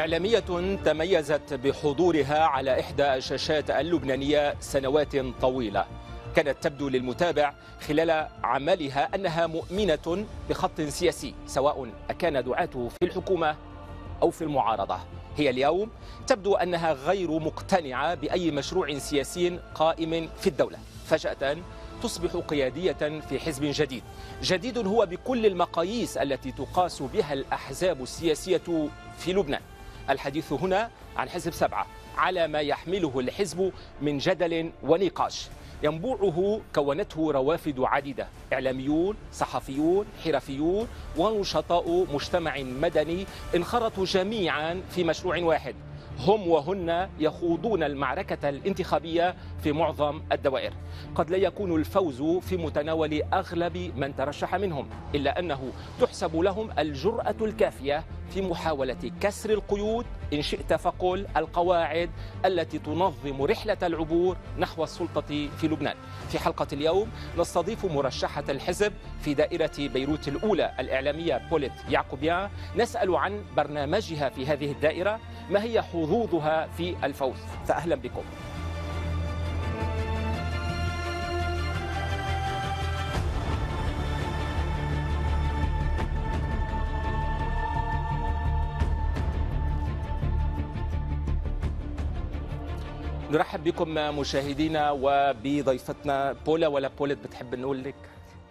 إعلامية تميزت بحضورها على إحدى الشاشات اللبنانية سنوات طويلة كانت تبدو للمتابع خلال عملها أنها مؤمنة بخط سياسي سواء أكان دعاته في الحكومة أو في المعارضة هي اليوم تبدو أنها غير مقتنعة بأي مشروع سياسي قائم في الدولة فجأة تصبح قيادية في حزب جديد جديد هو بكل المقاييس التي تقاس بها الأحزاب السياسية في لبنان الحديث هنا عن حزب سبعة على ما يحمله الحزب من جدل ونقاش ينبوعه كونته روافد عديدة إعلاميون صحفيون حرفيون ونشطاء مجتمع مدني انخرطوا جميعا في مشروع واحد هم وهن يخوضون المعركة الانتخابية في معظم الدوائر قد لا يكون الفوز في متناول أغلب من ترشح منهم إلا أنه تحسب لهم الجرأة الكافية في محاولة كسر القيود إن شئت فقل القواعد التي تنظم رحلة العبور نحو السلطة في لبنان في حلقة اليوم نستضيف مرشحة الحزب في دائرة بيروت الأولى الإعلامية بوليت يعقوبيان نسأل عن برنامجها في هذه الدائرة ما هي حوض خوضها في الفوز فأهلا بكم نرحب بكم مشاهدينا وبضيفتنا بولا ولا بولت بتحب نقول لك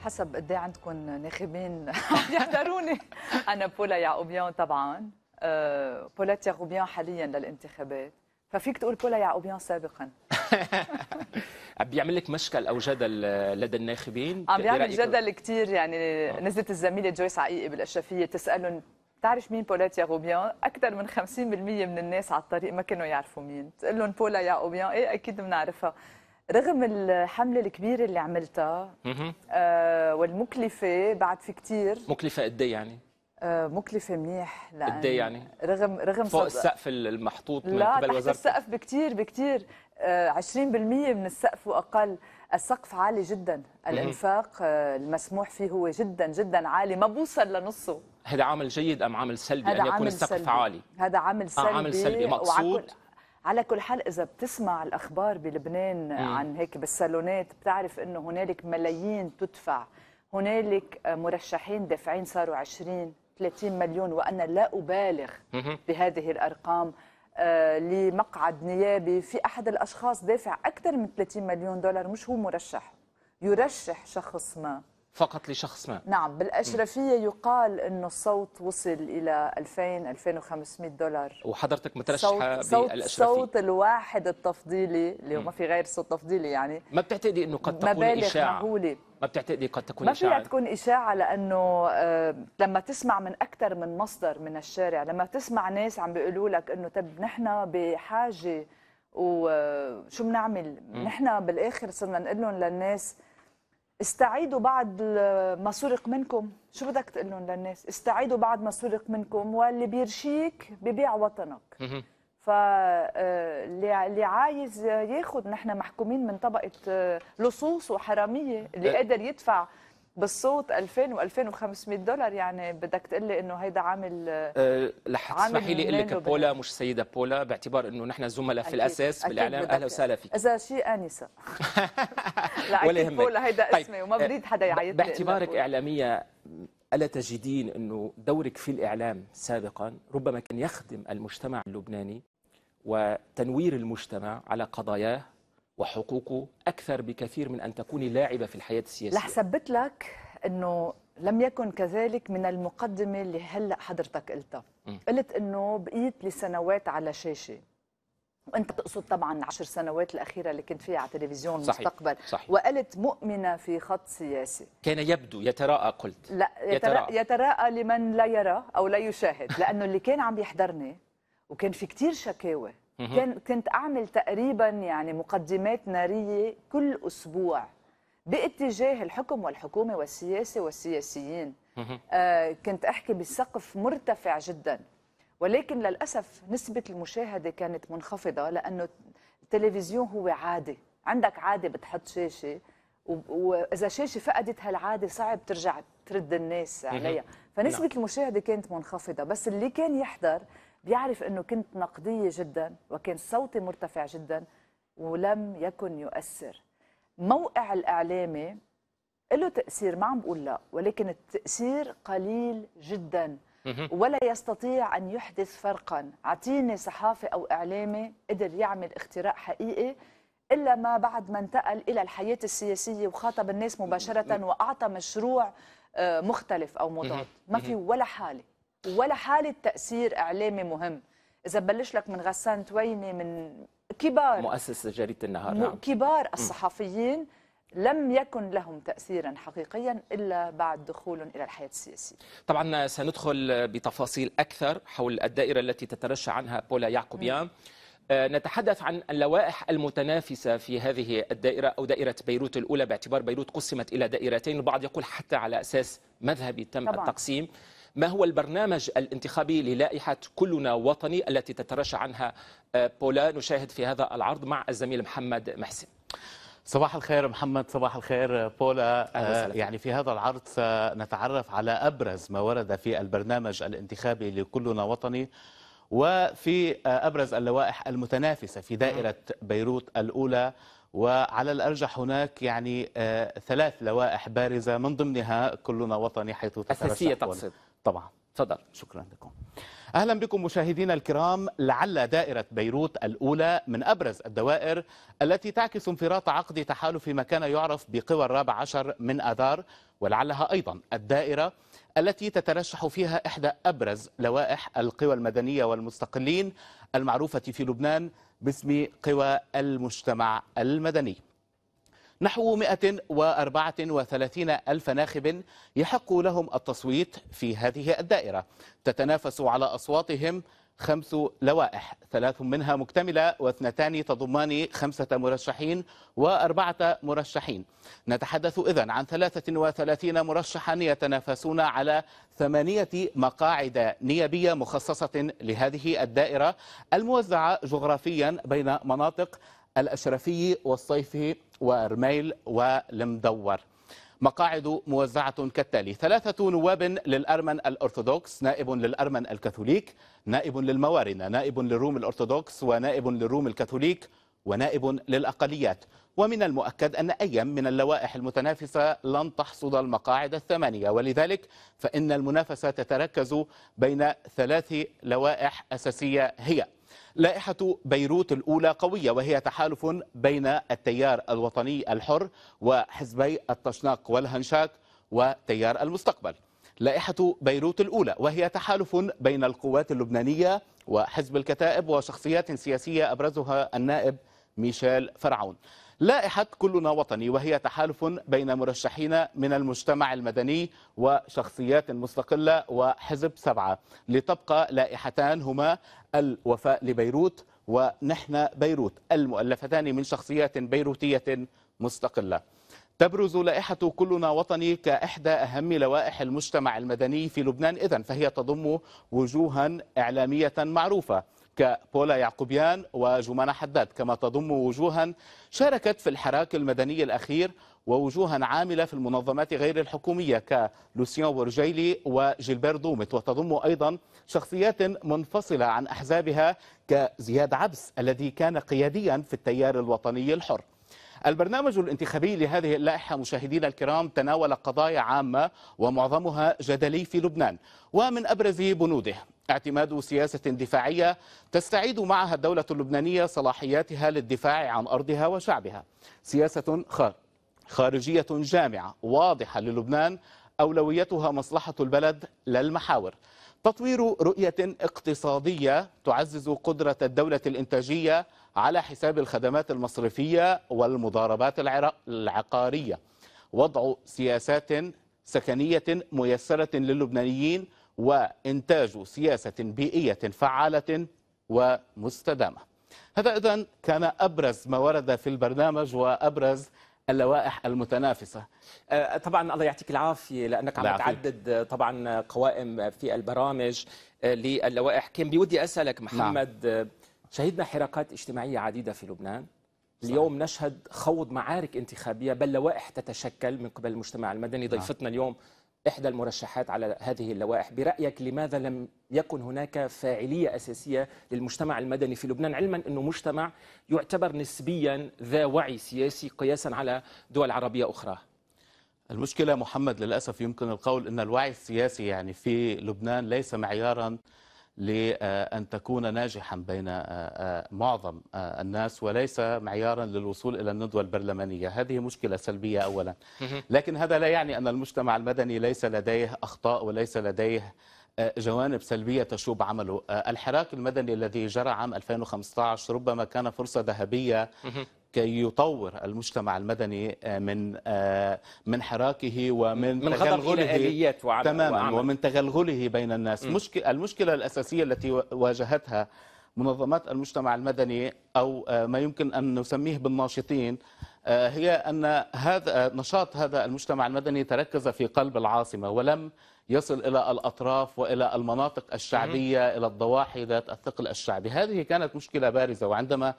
حسب قد ايه عندكم ناخبين يحضروني انا بولا يعقوبيان طبعا آه، بولات يعقوبيان حاليا للانتخابات ففيك تقول بولا يعقوبيان سابقا بيعمل لك مشكل او جدل لدى الناخبين عم بيعمل جدل كثير يعني آه. نزلت الزميله جويس عقيقي بالاشرفيه تسالهم بتعرف مين بولات ياغوبيان؟ أكثر من 50% من الناس على الطريق ما كانوا يعرفوا مين، تقول لهم بولا ياغوبيان، إيه أكيد بنعرفها. رغم الحملة الكبيرة اللي عملتها آه والمكلفة بعد في كتير مكلفة قد إيه يعني؟ آه، مكلفة منيح لأن قد إيه يعني؟ رغم رغم فوق السقف المحطوط من لا قبل وزارة السقف بكثير بكثير 20% من السقف واقل السقف عالي جدا الانفاق آه، المسموح فيه هو جدا جدا عالي ما بوصل لنصه هذا عامل جيد ام عامل سلبي ان يكون السقف سلبي. عالي هذا عامل سلبي آه عامل سلبي مقصود على كل حال اذا بتسمع الاخبار بلبنان مم. عن هيك بالصالونات بتعرف انه هنالك ملايين تدفع هنالك آه، مرشحين دافعين صاروا 20 30 مليون وأنا لا أبالغ بهذه الأرقام آه، لمقعد نيابي في أحد الأشخاص دافع أكثر من 30 مليون دولار مش هو مرشح يرشح شخص ما فقط لشخص ما نعم بالأشرفية يقال أنه الصوت وصل إلى 2000-2500 دولار وحضرتك مترشحة صوت بالأشرفية صوت الواحد التفضيلي اللي هو ما في غير صوت تفضيلي يعني ما بتعتقدي أنه قد تكون إشاعة مهولة ما بتعتقدي قد تكون إشاعة ما فيها تكون إشاعة لأنه آه، لما تسمع من أكثر من مصدر من الشارع لما تسمع ناس عم بيقولوا لك أنه طب نحن بحاجة وشو آه، بنعمل نحن بالآخر صرنا نقول لهم للناس استعيدوا بعد ما سرق منكم شو بدك تقول لهم للناس استعيدوا بعد ما سرق منكم واللي بيرشيك ببيع وطنك فاللي آه، عايز ياخذ نحن محكومين من طبقه آه، لصوص وحراميه اللي إيه. قادر يدفع بالصوت 2000 و2500 دولار يعني بدك تقول لي انه هيدا عامل أه, أه، تسمحي لي اقول لك بولا مش سيده بولا باعتبار انه نحن زملاء في الاساس بالاعلام اهلا وسهلا فيك اذا شيء انسه لا ولا يهمك ولا هيدا طيب، اسمي طيب. وما بريد حدا يعيط باعتبارك اعلاميه الا تجدين انه دورك في الاعلام سابقا ربما كان يخدم المجتمع اللبناني وتنوير المجتمع على قضاياه وحقوقه اكثر بكثير من ان تكوني لاعبه في الحياه السياسيه رح ثبت لك انه لم يكن كذلك من المقدمه اللي هلا حضرتك قلتها قلت انه بقيت لسنوات على شاشه وانت تقصد طبعا العشر سنوات الاخيره اللي كنت فيها على التلفزيون صحيح. المستقبل صحيح. وقلت مؤمنه في خط سياسي كان يبدو يتراءى قلت لا يتراءى, يتراءى لمن لا يرى او لا يشاهد لانه اللي كان عم يحضرني وكان في كثير شكاوى كان كنت اعمل تقريبا يعني مقدمات ناريه كل اسبوع باتجاه الحكم والحكومه والسياسه والسياسيين آه كنت احكي بسقف مرتفع جدا ولكن للأسف نسبة المشاهدة كانت منخفضة لأنه التلفزيون هو عادة عندك عادة بتحط شاشة وإذا شاشة فقدت هالعادة صعب ترجع ترد الناس عليها فنسبة نعم. المشاهدة كانت منخفضة بس اللي كان يحضر بيعرف أنه كنت نقدية جدا وكان صوتي مرتفع جدا ولم يكن يؤثر موقع الإعلامي له تأثير ما عم بقول لا ولكن التأثير قليل جداً ولا يستطيع أن يحدث فرقا عطيني صحافي أو إعلامي قدر يعمل اختراع حقيقي إلا ما بعد ما انتقل إلى الحياة السياسية وخاطب الناس مباشرة وأعطى مشروع آه، مختلف أو مضاد ما في ولا حالة ولا حالة تأثير إعلامي مهم إذا بلش لك من غسان تويني من كبار مؤسس جريدة النهار نعم. كبار الصحفيين لم يكن لهم تأثيرا حقيقيا إلا بعد دخولهم إلى الحياة السياسية طبعا سندخل بتفاصيل أكثر حول الدائرة التي تترشى عنها بولا يعقوبيان آه، نتحدث عن اللوائح المتنافسة في هذه الدائرة أو دائرة بيروت الأولى باعتبار بيروت قسمت إلى دائرتين البعض يقول حتى على أساس مذهبي تم طبعا. التقسيم ما هو البرنامج الانتخابي للائحة كلنا وطني التي تترشى عنها آه، بولا نشاهد في هذا العرض مع الزميل محمد محسن صباح الخير محمد صباح الخير بولا آه، يعني في هذا العرض سنتعرف على أبرز ما ورد في البرنامج الانتخابي لكلنا وطني وفي آه، أبرز اللوائح المتنافسة في دائرة بيروت الأولى وعلى الأرجح هناك يعني آه، ثلاث لوائح بارزة من ضمنها كلنا وطني حيث تترشح أساسية تقصد طبعا تفضل شكرا لكم أهلا بكم مشاهدينا الكرام لعل دائرة بيروت الأولى من أبرز الدوائر التي تعكس انفراط عقد تحالف ما كان يعرف بقوى الرابع عشر من آذار ولعلها أيضا الدائرة التي تترشح فيها إحدى أبرز لوائح القوى المدنية والمستقلين المعروفة في لبنان باسم قوى المجتمع المدني نحو 134 ألف ناخب يحق لهم التصويت في هذه الدائرة تتنافس على أصواتهم خمس لوائح ثلاث منها مكتملة واثنتان تضمان خمسة مرشحين وأربعة مرشحين نتحدث إذن عن 33 مرشحا يتنافسون على ثمانية مقاعد نيابية مخصصة لهذه الدائرة الموزعة جغرافيا بين مناطق الأشرفي والصيفي ورميل والمدور مقاعد موزعة كالتالي ثلاثة نواب للأرمن الأرثوذكس نائب للأرمن الكاثوليك نائب للموارنة نائب للروم الأرثوذكس ونائب للروم الكاثوليك ونائب للأقليات ومن المؤكد أن أي من اللوائح المتنافسة لن تحصد المقاعد الثمانية ولذلك فإن المنافسة تتركز بين ثلاث لوائح أساسية هي لائحة بيروت الأولى قوية وهي تحالف بين التيار الوطني الحر وحزبي التشناق والهنشاك وتيار المستقبل لائحة بيروت الأولى وهي تحالف بين القوات اللبنانية وحزب الكتائب وشخصيات سياسية أبرزها النائب ميشيل فرعون لائحة كلنا وطني وهي تحالف بين مرشحين من المجتمع المدني وشخصيات مستقلة وحزب سبعة لتبقى لائحتان هما الوفاء لبيروت ونحن بيروت المؤلفتان من شخصيات بيروتية مستقلة تبرز لائحة كلنا وطني كإحدى أهم لوائح المجتمع المدني في لبنان إذن فهي تضم وجوها إعلامية معروفة كبولا يعقوبيان وجمانة حداد كما تضم وجوها شاركت في الحراك المدني الأخير ووجوها عاملة في المنظمات غير الحكومية كلوسيان ورجيلي وجيلبير دومت وتضم أيضا شخصيات منفصلة عن أحزابها كزياد عبس الذي كان قياديا في التيار الوطني الحر البرنامج الانتخابي لهذه اللائحة مشاهدينا الكرام تناول قضايا عامة ومعظمها جدلي في لبنان ومن أبرز بنوده اعتماد سياسة دفاعية تستعيد معها الدولة اللبنانية صلاحياتها للدفاع عن أرضها وشعبها سياسة خارجية جامعة واضحة للبنان أولويتها مصلحة البلد لا المحاور تطوير رؤية اقتصادية تعزز قدرة الدولة الإنتاجية على حساب الخدمات المصرفية والمضاربات العقارية وضع سياسات سكنية ميسرة للبنانيين وإنتاج سياسة بيئية فعالة ومستدامة هذا إذن كان أبرز ما ورد في البرنامج وأبرز اللوائح المتنافسة أه، طبعا الله يعطيك العافية لأنك عم تعدد طبعا قوائم في البرامج أه، للوائح كان بودي أسألك نعم. محمد نعم. شهدنا حراكات اجتماعية عديدة في لبنان صحيح. اليوم نشهد خوض معارك انتخابية بل لوائح تتشكل من قبل المجتمع المدني نعم. ضيفتنا اليوم إحدى المرشحات على هذه اللوائح برأيك لماذا لم يكن هناك فاعلية أساسية للمجتمع المدني في لبنان علما أنه مجتمع يعتبر نسبيا ذا وعي سياسي قياسا على دول عربية أخرى المشكلة محمد للأسف يمكن القول أن الوعي السياسي يعني في لبنان ليس معيارا لأن تكون ناجحا بين آه، آه، معظم آه، الناس وليس معيارا للوصول إلى الندوة البرلمانية هذه مشكلة سلبية أولا لكن هذا لا يعني أن المجتمع المدني ليس لديه أخطاء وليس لديه جوانب سلبية تشوب عمله الحراك المدني الذي جرى عام 2015 ربما كان فرصة ذهبية كي يطور المجتمع المدني آه، من آه، من حراكه ومن من تغلغله آليات وعمل تماما وعمل. ومن تغلغله بين الناس مشكل المشكله الاساسيه التي واجهتها منظمات المجتمع المدني او آه، ما يمكن ان نسميه بالناشطين هي ان هذا نشاط هذا المجتمع المدني تركز في قلب العاصمه ولم يصل الى الاطراف والى المناطق الشعبيه الى الضواحي ذات الثقل الشعبي هذه كانت مشكله بارزه وعندما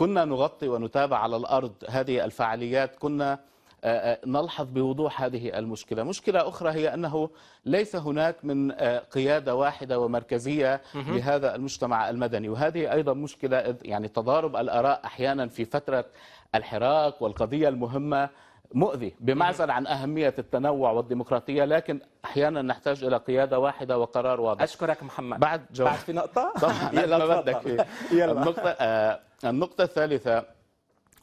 كنا نغطي ونتابع على الأرض هذه الفعاليات كنا آه، آه، نلحظ بوضوح هذه المشكلة مشكلة أخرى هي أنه ليس هناك من آه، قيادة واحدة ومركزية لهذا المجتمع المدني وهذه أيضا مشكلة يعني تضارب الآراء أحيانا في فترة الحراك والقضية المهمة مؤذي بمعزل عن أهمية التنوع والديمقراطية لكن أحيانا نحتاج إلى قيادة واحدة وقرار واضح أشكرك محمد بعد جواب بعد في نقطة؟ طبعا ما بدك النقطة النقطة الثالثة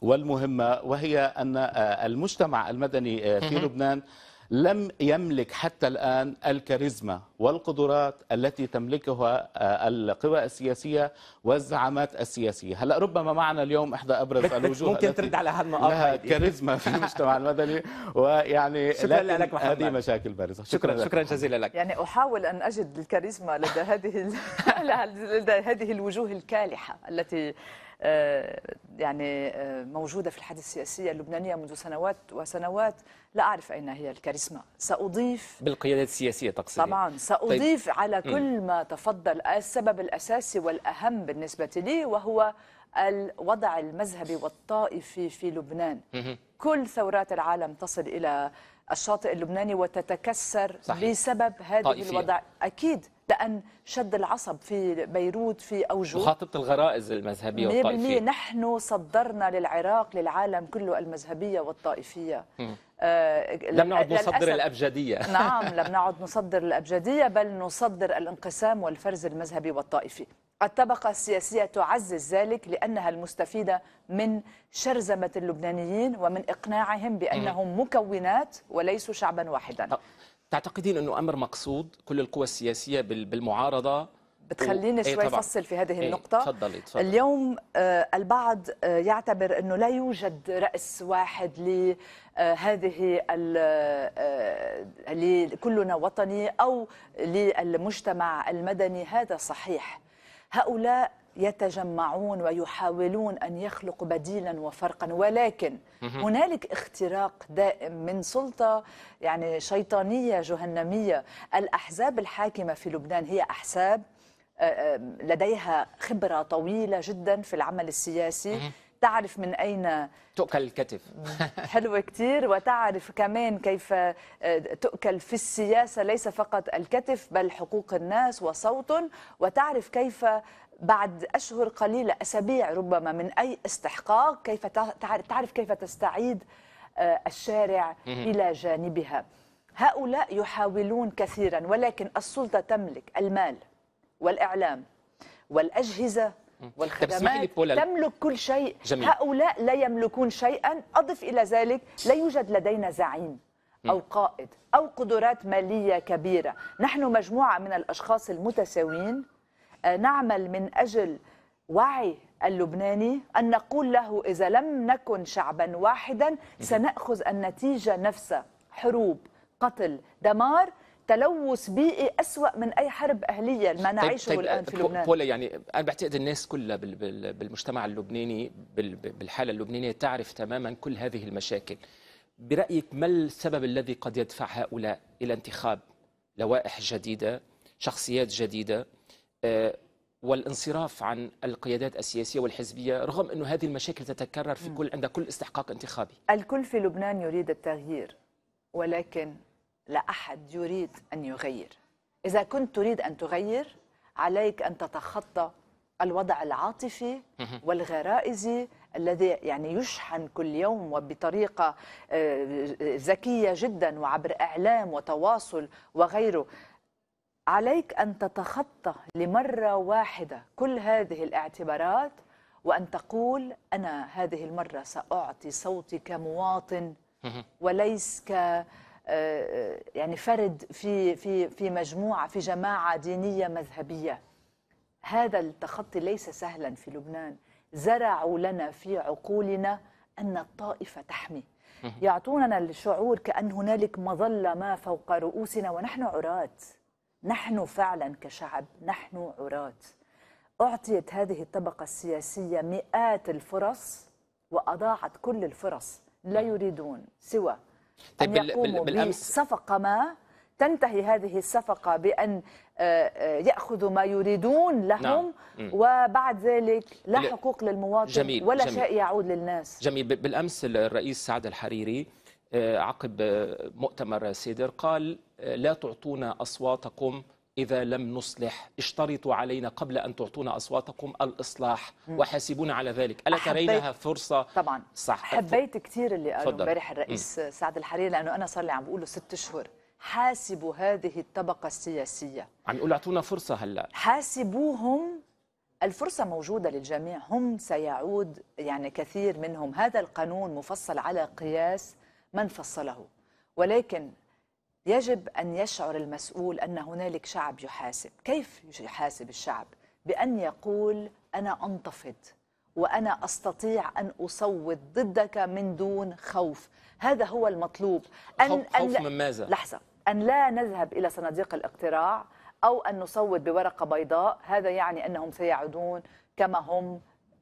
والمهمة وهي أن آه، المجتمع المدني آه، في لبنان لم يملك حتى الآن الكاريزما والقدرات التي تملكها آه، القوى السياسية والزعامات السياسية هلا ربما معنا اليوم إحدى أبرز الوجوه ممكن ترد على هالنقاط لها كاريزما في المجتمع المدني ويعني شكرا لك محمد هذه مشاكل بارزة شكرا شكرا, شكرا جزيلا لك يعني أحاول أن أجد الكاريزما لدى هذه لدى هذه الوجوه الكالحة التي آه، يعني آه، موجودة في الحادثة السياسية اللبنانية منذ سنوات وسنوات لا أعرف أين هي الكاريزما سأضيف بالقيادات السياسية تقصد طبعا سأضيف طيب. على كل ما تفضل السبب الأساسي والأهم بالنسبة لي وهو الوضع المذهبي والطائفي في لبنان كل ثورات العالم تصل إلى الشاطئ اللبناني وتتكسر صحيح. بسبب هذه طائفية. الوضع أكيد لأن شد العصب في بيروت في أوجه مخاطبة الغرائز المذهبية والطائفية نحن صدرنا للعراق للعالم كله المذهبية والطائفية آه لم نعد نصدر الأبجدية نعم لم نعد نصدر الأبجدية بل نصدر الانقسام والفرز المذهبي والطائفي الطبقة السياسية تعزز ذلك لأنها المستفيدة من شرزمة اللبنانيين ومن إقناعهم بأنهم مكونات وليسوا شعبا واحدا تعتقدين أنه أمر مقصود كل القوى السياسية بالمعارضة بتخليني إيه، شوي افصل في هذه إيه، النقطة تفضلي تفضلي اليوم آه، البعض آه، يعتبر انه لا يوجد رأس واحد لهذه آه، لكلنا وطني او للمجتمع المدني هذا صحيح هؤلاء يتجمعون ويحاولون ان يخلقوا بديلا وفرقا ولكن هنالك اختراق دائم من سلطه يعني شيطانيه جهنميه الاحزاب الحاكمه في لبنان هي احزاب آه، آه، لديها خبره طويله جدا في العمل السياسي تعرف من أين تؤكل الكتف حلوة كتير وتعرف كمان كيف آه، تؤكل في السياسة ليس فقط الكتف بل حقوق الناس وصوت وتعرف كيف بعد أشهر قليلة أسابيع ربما من أي استحقاق كيف تعرف كيف تستعيد آه، الشارع إلى جانبها هؤلاء يحاولون كثيرا ولكن السلطة تملك المال والإعلام والأجهزة والخدمات تملك كل شيء جميل. هؤلاء لا يملكون شيئا أضف إلى ذلك لا يوجد لدينا زعيم أو قائد أو قدرات مالية كبيرة نحن مجموعة من الأشخاص المتساويين آه، نعمل من أجل وعي اللبناني أن نقول له إذا لم نكن شعبا واحدا سنأخذ النتيجة نفسها حروب قتل دمار تلوث بيئي أسوأ من أي حرب أهلية ما طيب، نعيشه طيب طيب الآن في لبنان بولا يعني أنا بعتقد الناس كلها بالمجتمع اللبناني بالحالة اللبنانية تعرف تماما كل هذه المشاكل برأيك ما السبب الذي قد يدفع هؤلاء إلى انتخاب لوائح جديدة شخصيات جديدة آه، والانصراف عن القيادات السياسية والحزبية رغم أن هذه المشاكل تتكرر في كل عند كل استحقاق انتخابي الكل في لبنان يريد التغيير ولكن لا أحد يريد أن يغير إذا كنت تريد أن تغير عليك أن تتخطى الوضع العاطفي والغرائزي الذي يعني يشحن كل يوم وبطريقه آه، ذكيه جدا وعبر اعلام وتواصل وغيره عليك ان تتخطى لمره واحده كل هذه الاعتبارات وان تقول انا هذه المره ساعطي صوتي كمواطن وليس ك يعني فرد في في في مجموعه في جماعه دينيه مذهبيه هذا التخطي ليس سهلا في لبنان زرعوا لنا في عقولنا ان الطائفه تحمي يعطوننا الشعور كأن هنالك مظلة ما فوق رؤوسنا ونحن عراة نحن فعلا كشعب نحن عراة أعطيت هذه الطبقة السياسية مئات الفرص وأضاعت كل الفرص لا يريدون سوى طيب أن يقوموا بصفقة ما تنتهي هذه الصفقة بأن آه، آه، يأخذوا ما يريدون لهم نعم. وبعد ذلك لا حقوق للمواطن جميل. ولا جميل. شيء يعود للناس جميل بالأمس الرئيس سعد الحريري آه، عقب مؤتمر سيدر قال لا تعطونا أصواتكم إذا لم نصلح اشترطوا علينا قبل أن تعطونا أصواتكم الإصلاح وحاسبونا على ذلك ألا ترينها فرصة طبعا صح حبيت كثير اللي قاله امبارح الرئيس مم. سعد الحريري لأنه أنا صار لي عم بقوله ست شهور حاسبوا هذه الطبقة السياسية عم يقول اعطونا فرصة هلا حاسبوهم الفرصة موجودة للجميع هم سيعود يعني كثير منهم هذا القانون مفصل على قياس من فصله ولكن يجب أن يشعر المسؤول أن هنالك شعب يحاسب كيف يحاسب الشعب؟ بأن يقول أنا أنتفض وأنا أستطيع أن أصوت ضدك من دون خوف هذا هو المطلوب أن خوف, أن خوف من ماذا؟ لحظة أن لا نذهب إلى صناديق الاقتراع أو أن نصوت بورقة بيضاء هذا يعني أنهم سيعودون كما هم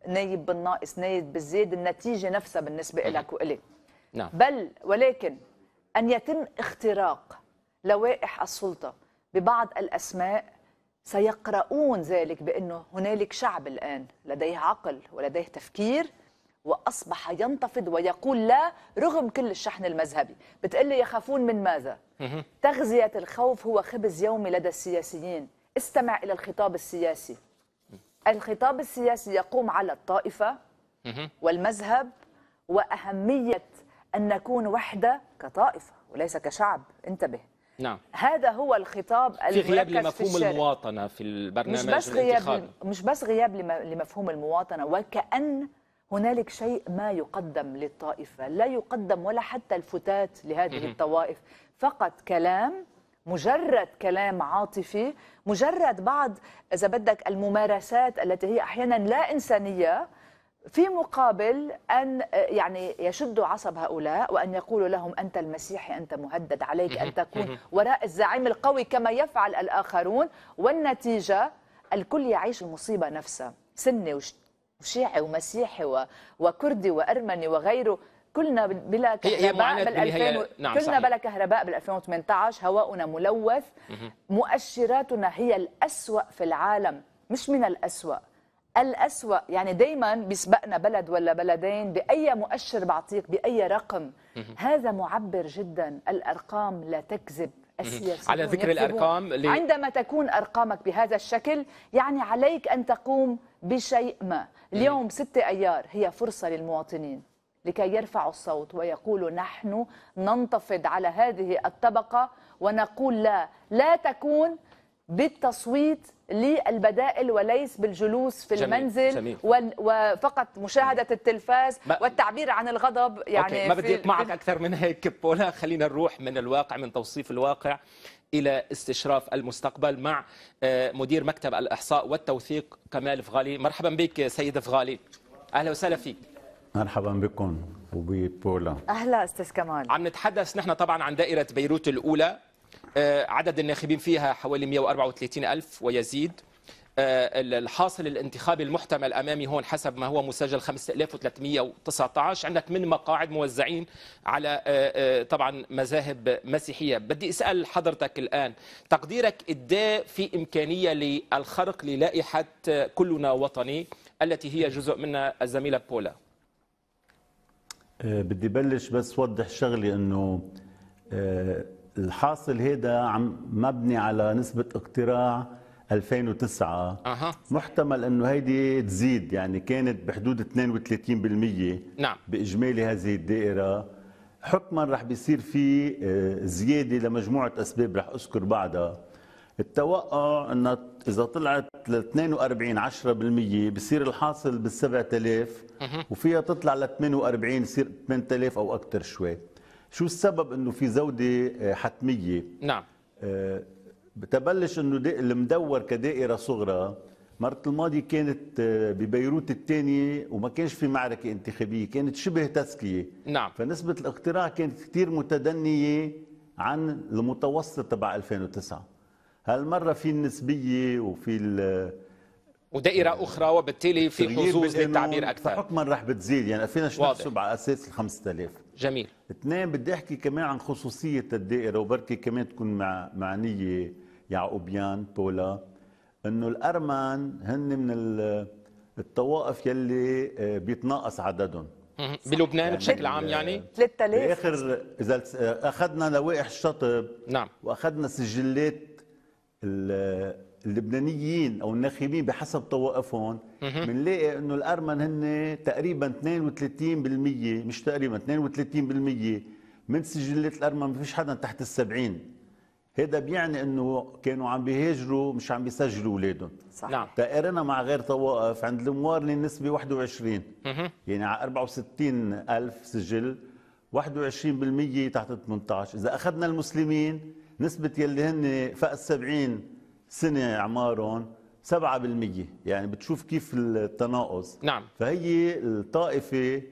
نايب بالناقص نايب بالزيد النتيجة نفسها بالنسبة لك وإلي نعم. بل ولكن أن يتم اختراق لوائح السلطة ببعض الأسماء سيقرؤون ذلك بأنه هنالك شعب الآن لديه عقل ولديه تفكير واصبح ينتفض ويقول لا رغم كل الشحن المذهبي لي يخافون من ماذا تغذيه الخوف هو خبز يومي لدى السياسيين استمع الى الخطاب السياسي الخطاب السياسي يقوم على الطائفه والمذهب واهميه أن نكون وحدة كطائفة وليس كشعب انتبه نعم هذا هو الخطاب في غياب لمفهوم في المواطنه في البرنامج مش بس غياب مش بس غياب لمفهوم المواطنه وكأن هنالك شيء ما يقدم للطائفه لا يقدم ولا حتى الفتات لهذه الطوائف فقط كلام مجرد كلام عاطفي مجرد بعض اذا بدك الممارسات التي هي احيانا لا انسانيه في مقابل أن يعني يشدوا عصب هؤلاء وأن يقولوا لهم أنت المسيحي أنت مهدد عليك أن تكون وراء الزعيم القوي كما يفعل الآخرون والنتيجة الكل يعيش المصيبة نفسها سني وشيعي ومسيحي وكردي وأرمني وغيره كلنا بلا كهرباء بال 2000 نعم كلنا صحيح. بلا كهرباء بال 2018 هواؤنا ملوث مؤشراتنا هي الأسوأ في العالم مش من الأسوأ الأسوأ يعني دايما بيسبقنا بلد ولا بلدين بأي مؤشر بعطيك بأي رقم هذا معبر جدا الأرقام لا تكذب على ذكر الأرقام لي... عندما تكون أرقامك بهذا الشكل يعني عليك أن تقوم بشيء ما اليوم 6 أيار هي فرصة للمواطنين لكي يرفعوا الصوت ويقولوا نحن ننتفض على هذه الطبقة ونقول لا لا تكون بالتصويت للبدائل وليس بالجلوس في جميل. المنزل جميل. وفقط مشاهده التلفاز والتعبير عن الغضب يعني أوكي. ما بدي معك اكثر من هيك بولا خلينا نروح من الواقع من توصيف الواقع الى استشراف المستقبل مع آه، مدير مكتب الاحصاء والتوثيق كمال فغالي مرحبا بك سيد فغالي اهلا وسهلا فيك مرحبا بكم وببولا اهلا استاذ كمال عم نتحدث نحن طبعا عن دائره بيروت الاولى آه، عدد الناخبين فيها حوالي 134 ألف ويزيد آه، الحاصل الانتخابي المحتمل امامي هون حسب ما هو مسجل 5319 عندك من مقاعد موزعين على آه، طبعا مذاهب مسيحيه بدي اسال حضرتك الان تقديرك ادى في امكانيه للخرق للائحه كلنا وطني التي هي جزء منها الزميله بولا بدي بلش بس وضح شغلي انه الحاصل هيدا عم مبني على نسبه اقتراع 2009 أه. محتمل انه هيدي تزيد يعني كانت بحدود 32% نعم باجمالي هذه الدائره حكما رح بيصير في آه، زياده لمجموعه اسباب رح اذكر بعدها التوقع انه اذا طلعت ل 42 10% بصير الحاصل بال 7000 وفيها تطلع ل 48 يصير 8000 او اكثر شوي شو السبب انه في زوده آه، حتميه نعم آه، بتبلش انه المدور كدائره صغرى مرة الماضي كانت آه، ببيروت الثانية وما كانش في معركة انتخابية كانت شبه تزكية نعم فنسبة الاقتراع كانت كثير متدنية عن المتوسط تبع 2009 هالمرة في النسبية وفي ودائره آه. اخرى وبالتالي في حظوظ للتعبير اكثر حكما رح بتزيد يعني فينا نحسب على اساس ال 5000 جميل اثنين بدي احكي كمان عن خصوصيه الدائره وبركي كمان تكون مع معنيه يعقوبيان بولا انه الارمن هن من الطوائف يلي آه، بيتناقص عددهم بلبنان يعني بشكل عام يعني 3000 باخر اذا آه، اخذنا لوائح الشطب نعم واخذنا سجلات اللبنانيين او الناخبين بحسب طوائفهم بنلاقي انه الارمن هن تقريبا 32% مش تقريبا 32% من سجلات الارمن ما فيش حدا تحت ال 70 هذا بيعني انه كانوا عم بيهاجروا مش عم بيسجلوا اولادهم صح نعم تقارنا مع غير طوائف عند الموارنه النسبه 21 يعني على 64000 سجل 21% تحت 18 اذا اخذنا المسلمين نسبه يلي هن فوق ال 70 سنه اعمارهم 7% يعني بتشوف كيف التناقص نعم فهي الطائفه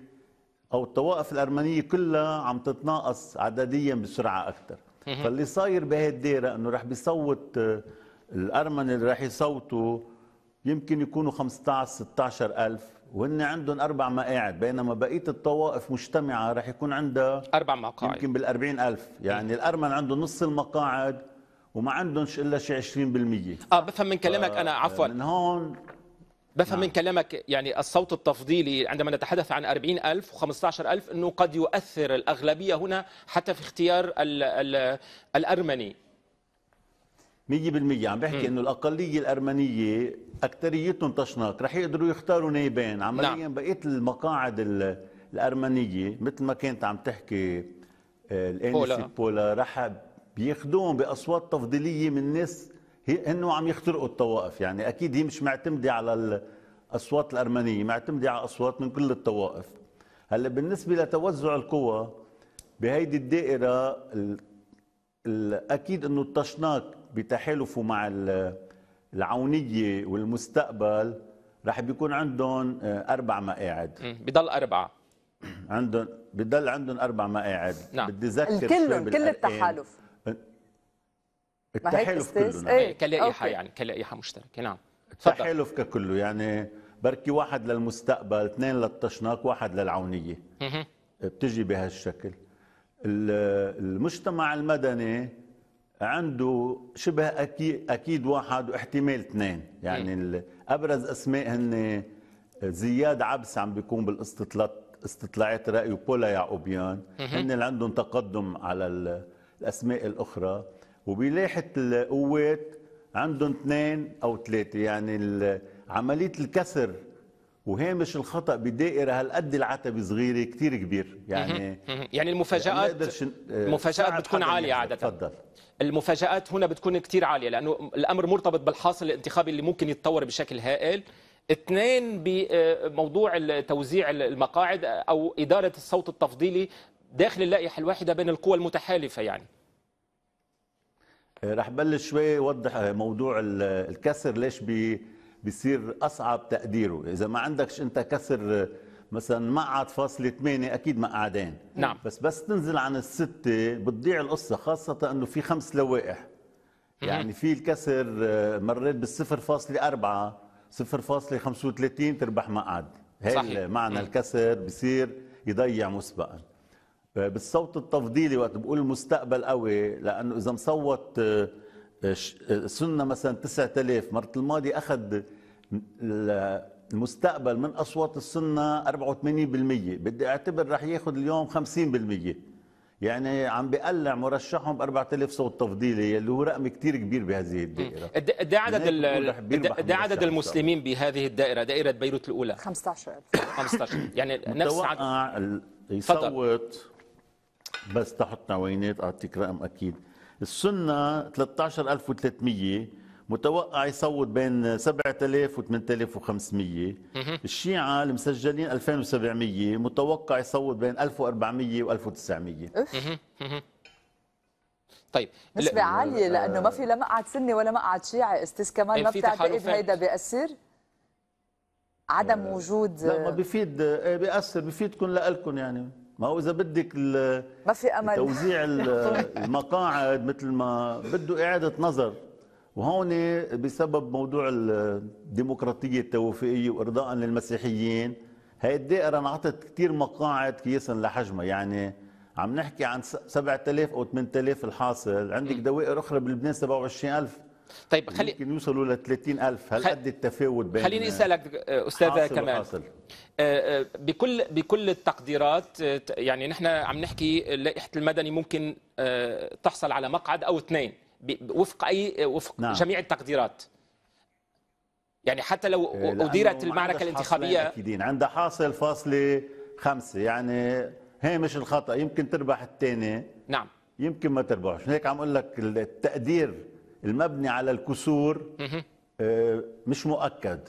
او الطوائف الارمنيه كلها عم تتناقص عدديا بسرعه اكثر فاللي صاير بهالديره انه رح بيصوت آه، الارمن اللي رح يصوتوا يمكن يكونوا 15 16 ألف وهن عندهم اربع مقاعد بينما بقيه الطوائف مجتمعه رح يكون عندها اربع مقاعد يمكن بال 40 ألف يعني الارمن عندهم نص المقاعد وما عندهمش الا شي 20% اه بفهم من كلامك انا آه، عفوا من هون بفهم نعم. من كلامك يعني الصوت التفضيلي عندما نتحدث عن 40000 و15000 أنه قد يؤثر الأغلبية هنا حتى في اختيار الـ الـ الأرمني 100% عم بحكي انه الاقليه الارمنيه اكثريتهم تشنق رح يقدروا يختاروا نائبين عمليا نعم. بقيه المقاعد الارمنيه مثل ما كانت عم تحكي آه، الانسي بولا رح بياخدوهم باصوات تفضيليه من ناس هن عم يخترقوا الطوائف يعني اكيد هي مش معتمده على الاصوات الارمنيه معتمده على اصوات من كل الطوائف هلا بالنسبه لتوزع القوى بهيدي الدائره الـ الـ اكيد انه الطشناك بتحالفه مع العونيه والمستقبل رح بيكون عندهم آه، اربع مقاعد بضل اربعه عندهم بضل عندهم اربع مقاعد نعم بدي اذكر كل التحالف التحالف كله نعم. إيه. ايه. كلائحه يعني كلائحه مشتركه نعم التحالف ككله يعني بركي واحد للمستقبل اثنين للتشناق واحد للعونيه بتجي بهالشكل المجتمع المدني عنده شبه اكيد اكيد واحد واحتمال اثنين يعني ابرز اسماء هن زياد عبس عم بيكون بالاستطلاع استطلاعات راي وبولا يعقوبيان هن اللي عندهم تقدم على الاسماء الاخرى وبلاحه القوات عندهم اثنين او ثلاثه يعني عمليه الكسر وهامش الخطا بدائره هالقد العتبه صغيره كثير كبير يعني يعني المفاجات آه، المفاجات بتكون عاليه يعني، عاده تفضل المفاجات هنا بتكون كثير عاليه لانه الامر مرتبط بالحاصل الانتخابي اللي ممكن يتطور بشكل هائل اثنين بموضوع آه، توزيع المقاعد او اداره الصوت التفضيلي داخل اللائحه الواحده بين القوى المتحالفه يعني رح بلش شوي وضح موضوع الكسر ليش بي بيصير اصعب تقديره اذا ما عندكش انت كسر مثلا مقعد فاصلة 8 اكيد مقعدين نعم بس بس تنزل عن الستة بتضيع القصة خاصة انه في خمس لوائح يعني في الكسر آه، مريت بالصفر فاصلة أربعة صفر فاصلة خمسة وثلاثين تربح مقعد هيك معنى الكسر بصير يضيع مسبقا بالصوت التفضيلي وقت بقول المستقبل قوي لانه اذا مصوت آه، آه، آه، سنه مثلا 9000 مرة الماضي اخذ المستقبل من اصوات السنه 84% بدي اعتبر رح ياخذ اليوم 50% يعني عم بقلع مرشحهم ب 4000 صوت تفضيلي اللي هو رقم كثير كبير بهذه الدائره قد عدد قد عدد المسلمين بهذه الدائره دائره بيروت الاولى 15000 15 يعني نفس عدد يصوت بس تحط عوينات اعطيك رقم اكيد السنه 13300 متوقع يصوت بين 7000 و 8500 الشيعة المسجلين 2700 متوقع يصوت بين 1400 و 1900 طيب نسبة آه، عالية لأنه ما في لا مقعد سني ولا مقعد شيعي استاذ كمال إيه، ما بتعتقد هيدا بيأثر؟ عدم آه، وجود لا ما بيفيد آه، بيأثر بيفيدكم لألكم يعني ما هو اذا بدك ما في امل توزيع المقاعد مثل ما بده اعاده نظر وهون بسبب موضوع الديمقراطيه التوافقيه وارضاء للمسيحيين هي الدائره إيه انعطت كثير مقاعد قياسا لحجمها يعني عم نحكي عن 7000 او 8000 الحاصل عندك دوائر اخرى بلبنان 27000 طيب خلي يمكن يوصلوا ل 30000 هل قد التفاوت بين خليني اسالك استاذه كمال وحاصل. آه، آه، بكل بكل التقديرات آه، يعني نحن عم نحكي لائحه المدني ممكن تحصل على مقعد او اثنين وفق اي وفق نعم. جميع التقديرات يعني حتى لو اديرت المعركه الانتخابيه اكيدين عندها حاصل فاصله خمسة يعني هامش الخطا يمكن تربح الثاني نعم يمكن ما تربحش هيك عم اقول لك التقدير المبني على الكسور آه، مش مؤكد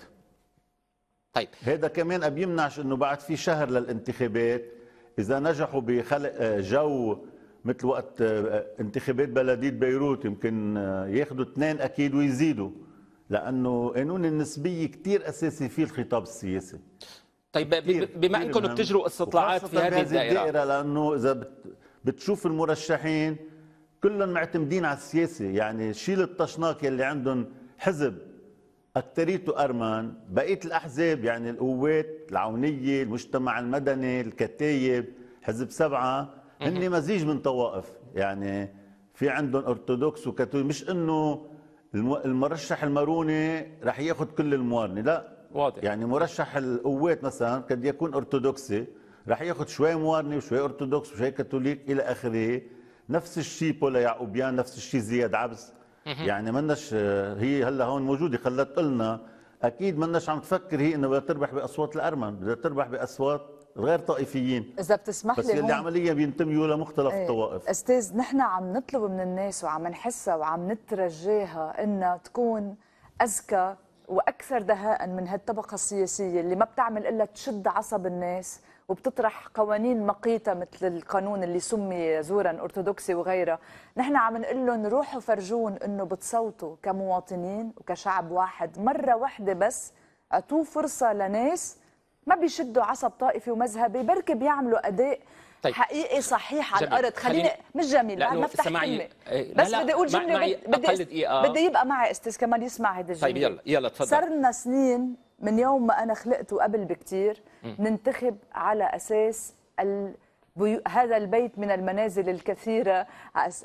طيب هذا كمان بيمنعش انه بعد في شهر للانتخابات اذا نجحوا بخلق آه، جو مثل وقت آه، انتخابات بلديه بيروت يمكن ياخذوا اثنين اكيد ويزيدوا لانه قانون النسبيه كثير اساسي في الخطاب السياسي طيب بما انكم بتجروا استطلاعات في هذه الدائره لانه اذا بتشوف المرشحين كلهم معتمدين على السياسه يعني شيل الطشناك اللي عندهم حزب اكثريته ارمن بقيه الاحزاب يعني القوات العونيه المجتمع المدني الكتايب حزب سبعه هن مزيج من طوائف يعني في عندهم ارثوذكس وكاثوليك مش انه المرشح الماروني رح ياخذ كل الموارنه لا واضح يعني مرشح القوات مثلا قد يكون ارثوذكسي رح ياخذ شوي موارنه وشوي ارثوذكس وشوي كاثوليك الى اخره نفس الشيء بولا يعقوبيان نفس الشيء زياد عبس يعني منش آه، هي هلا هون موجوده خلت قلنا اكيد منش عم تفكر هي انه بدها تربح باصوات الارمن بدها تربح باصوات غير طائفيين اذا بتسمح بس لي بس اللي عمليا بينتميوا لمختلف ايه استاذ نحن عم نطلب من الناس وعم نحسها وعم نترجاها انها تكون اذكى واكثر دهاء من هالطبقه السياسيه اللي ما بتعمل الا تشد عصب الناس وبتطرح قوانين مقيته مثل القانون اللي سمي زورا ارثوذكسي وغيره نحن عم نقول لهم روحوا فرجون انه بتصوتوا كمواطنين وكشعب واحد مره واحده بس اعطوه فرصه لناس ما بيشدوا عصب طائفي ومذهبي بركي بيعملوا اداء طيب. حقيقي صحيح على الارض خليني مش جميل بعد ما افتح كلمه آه، بس بدي اقول جمله بدي دقيقه آه. بدي يبقى معي استاذ كمان يسمع هذا الجمله طيب يلا يلا تفضل صرنا سنين من يوم ما انا خلقت وقبل بكثير ننتخب على اساس ال... بيو... هذا البيت من المنازل الكثيرة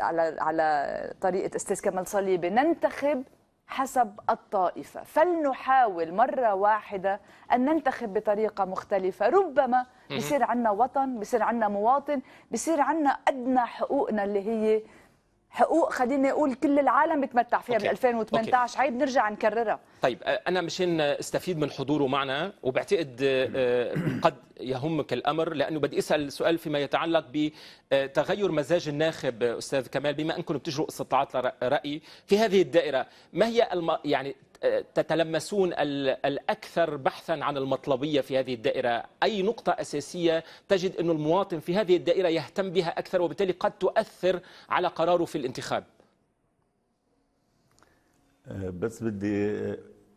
على على طريقة أستاذ كمال صليبي ننتخب حسب الطائفة فلنحاول مرة واحدة أن ننتخب بطريقة مختلفة ربما بصير عندنا وطن بصير عندنا مواطن بصير عندنا أدنى حقوقنا اللي هي حقوق خليني اقول كل العالم بتمتع فيها بال 2018 أوكي. عيب نرجع نكررها طيب انا مشان استفيد من حضوره معنا وبعتقد قد يهمك الامر لانه بدي اسال سؤال فيما يتعلق بتغير مزاج الناخب استاذ كمال بما انكم بتجروا استطاعات راي في هذه الدائره ما هي الم... يعني تتلمسون الأكثر بحثا عن المطلبية في هذه الدائرة أي نقطة أساسية تجد أن المواطن في هذه الدائرة يهتم بها أكثر وبالتالي قد تؤثر على قراره في الانتخاب أه، بس بدي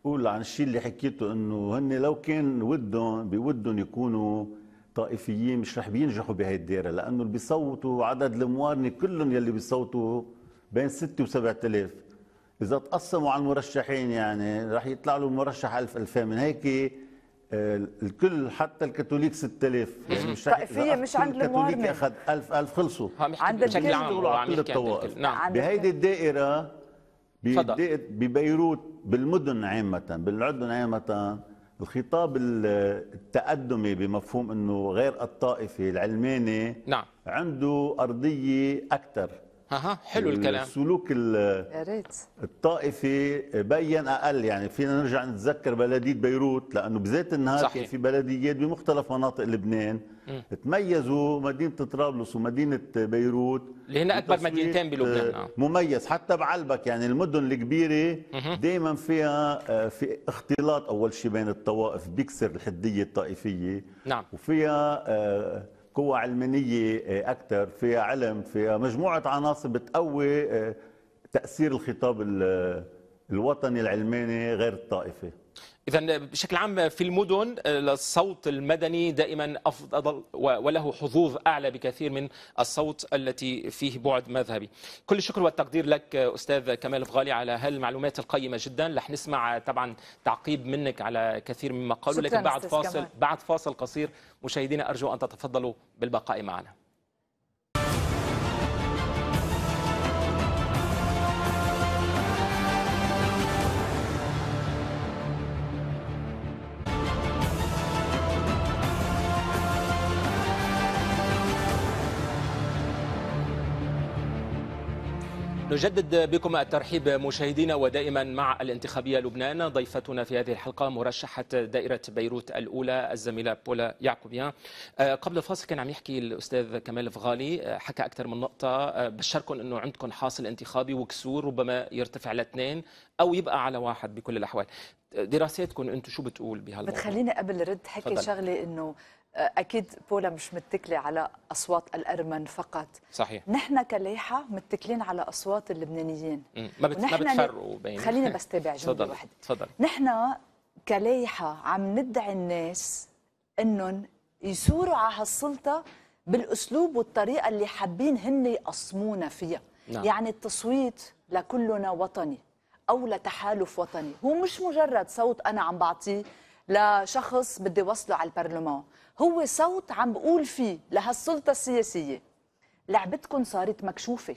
أقول عن الشيء اللي حكيته أنه هن لو كان ودهم بودهم يكونوا طائفيين مش رح بينجحوا بهي الدائرة لأنه اللي بيصوتوا عدد الموارنة كلهم يلي بيصوتوا بين 6 و 7000 اذا تقسموا على المرشحين يعني رح يطلع له المرشح 1000 2000 من هيك آه، الكل حتى الكاثوليك 6000 يعني مش طائفيه مش عند الكاثوليك اخذ 1000 1000 خلصوا عند بشكل عام على كل الطوائف نعم بهيدي الدائره ببيروت بالمدن عامه بالعدن عامه الخطاب التقدمي بمفهوم انه غير الطائفي العلماني نعم عنده ارضيه اكثر اها حلو الكلام السلوك الطائفي بين اقل يعني فينا نرجع نتذكر بلديه بيروت لانه بذات النهار صحيح. كان في بلديات بمختلف مناطق لبنان م. تميزوا مدينه طرابلس ومدينه بيروت اللي هن اكبر مدينتين بلبنان آه. آه، مميز حتى بعلبك يعني المدن الكبيره دائما فيها آه، في اختلاط اول شيء بين الطوائف بيكسر الحديه الطائفيه نعم وفيها قوة علمانية آه، أكثر فيها علم فيها مجموعة عناصر بتقوي آه، تأثير الخطاب الوطني العلماني غير الطائفي إذا بشكل عام في المدن آه، الصوت المدني دائما أفضل وله حظوظ أعلى بكثير من الصوت التي فيه بعد مذهبي كل الشكر والتقدير لك آه، أستاذ كمال الفغالي على هالمعلومات القيمة جدا رح نسمع آه، طبعا تعقيب منك على كثير مما قالوا لكن بعد فاصل بعد فاصل قصير مشاهدينا أرجو أن تتفضلوا بالبقاء معنا نجدد بكم الترحيب مشاهدينا ودائما مع الانتخابية لبنان ضيفتنا في هذه الحلقة مرشحة دائرة بيروت الأولى الزميلة بولا يعقوبيان آه، قبل الفاصل كان عم يحكي الأستاذ كمال فغالي آه، حكى أكثر من نقطة آه، بشركم أنه عندكم حاصل انتخابي وكسور ربما يرتفع لاثنين أو يبقى على واحد بكل الأحوال دراساتكم أنتم شو بتقول بهالموضوع؟ بتخليني قبل رد حكي شغلة أنه اكيد بولا مش متكله على اصوات الارمن فقط صحيح نحن كلايحه متكلين على اصوات اللبنانيين ما بت... ما بتفرقوا بين خليني بس تابع جمله واحده تفضل نحن كلايحه عم ندعي الناس انهم يثوروا على هالسلطه بالاسلوب والطريقه اللي حابين هن يقصمونا فيها نعم. يعني التصويت لكلنا وطني او لتحالف وطني هو مش مجرد صوت انا عم بعطيه لشخص بدي وصله على البرلمان هو صوت عم بقول فيه لهالسلطه السياسيه لعبتكم صارت مكشوفه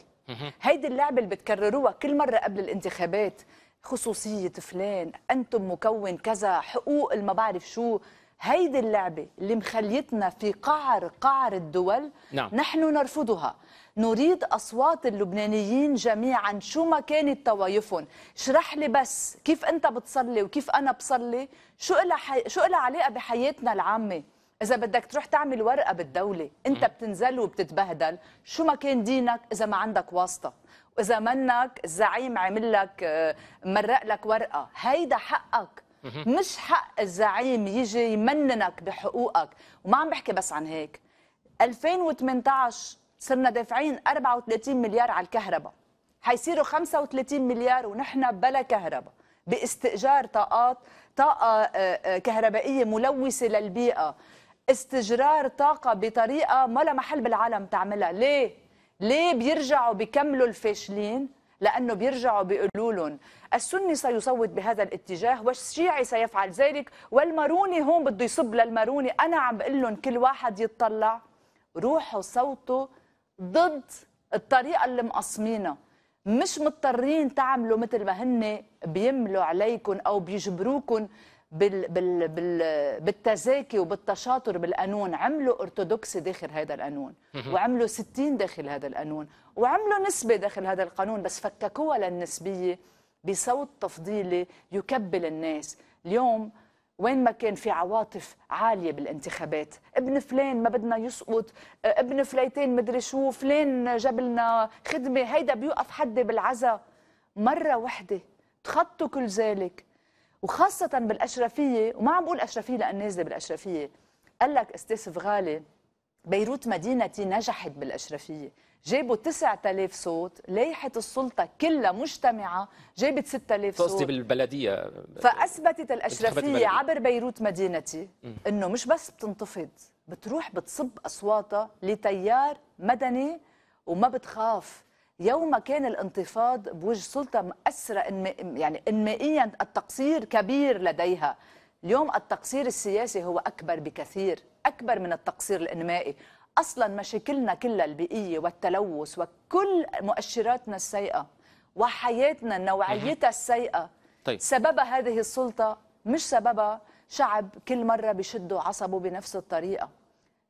هيدي اللعبه اللي بتكرروها كل مره قبل الانتخابات خصوصيه فلان انتم مكون كذا حقوق ما بعرف شو هيدي اللعبه اللي مخليتنا في قعر قعر الدول نعم. نحن نرفضها نريد اصوات اللبنانيين جميعا شو ما كانت طوايفهم اشرح لي بس كيف انت بتصلي وكيف انا بصلي شو لها حي... شو لها علاقه بحياتنا العامه اذا بدك تروح تعمل ورقه بالدوله انت بتنزل وبتتبهدل شو ما كان دينك اذا ما عندك واسطه واذا منك الزعيم عامل لك آه، مرق لك ورقه هيدا حقك مش حق الزعيم يجي يمننك بحقوقك وما عم بحكي بس عن هيك 2018 صرنا دافعين 34 مليار على الكهرباء حيصيروا 35 مليار ونحن بلا كهرباء باستئجار طاقات طاقة آه، آه، كهربائية ملوثة للبيئة استجرار طاقة بطريقة ما لها محل بالعالم تعملها ليه؟ ليه بيرجعوا بيكملوا الفاشلين؟ لأنه بيرجعوا بيقولوا لهم السني سيصوت بهذا الاتجاه والشيعي سيفعل ذلك والماروني هون بده يصب للماروني أنا عم بقول لهم كل واحد يتطلع روحوا صوتوا ضد الطريقة اللي مقصمينها مش مضطرين تعملوا مثل ما هن بيملوا عليكم أو بيجبروكم بال بال بال بالتزاكي وبالتشاطر بالقانون عملوا ارثوذكسي داخل هذا القانون وعملوا 60 داخل هذا القانون وعملوا نسبه داخل هذا القانون بس فككوها للنسبيه بصوت تفضيلي يكبل الناس اليوم وين ما كان في عواطف عاليه بالانتخابات ابن فلان ما بدنا يسقط ابن فليتين مدري شو فلان جاب لنا خدمه هيدا بيوقف حد بالعزا مره وحده تخطوا كل ذلك وخاصة بالأشرفية وما عم بقول أشرفية لأن نازلة بالأشرفية قال لك أستاذ فغالي بيروت مدينتي نجحت بالأشرفية جابوا 9000 صوت لائحة السلطة كلها مجتمعة جابت 6000 صوت قصدي بالبلدية فأثبتت الأشرفية عبر بيروت مدينتي أنه مش بس بتنتفض بتروح بتصب أصواتها لتيار مدني وما بتخاف يوم كان الانتفاض بوجه سلطة مأثرة يعني إنمائيا التقصير كبير لديها اليوم التقصير السياسي هو أكبر بكثير أكبر من التقصير الإنمائي أصلا مشاكلنا كلها البيئية والتلوث وكل مؤشراتنا السيئة وحياتنا نوعيتها السيئة طيب. سببها هذه السلطة مش سببها شعب كل مرة بشدوا عصبه بنفس الطريقة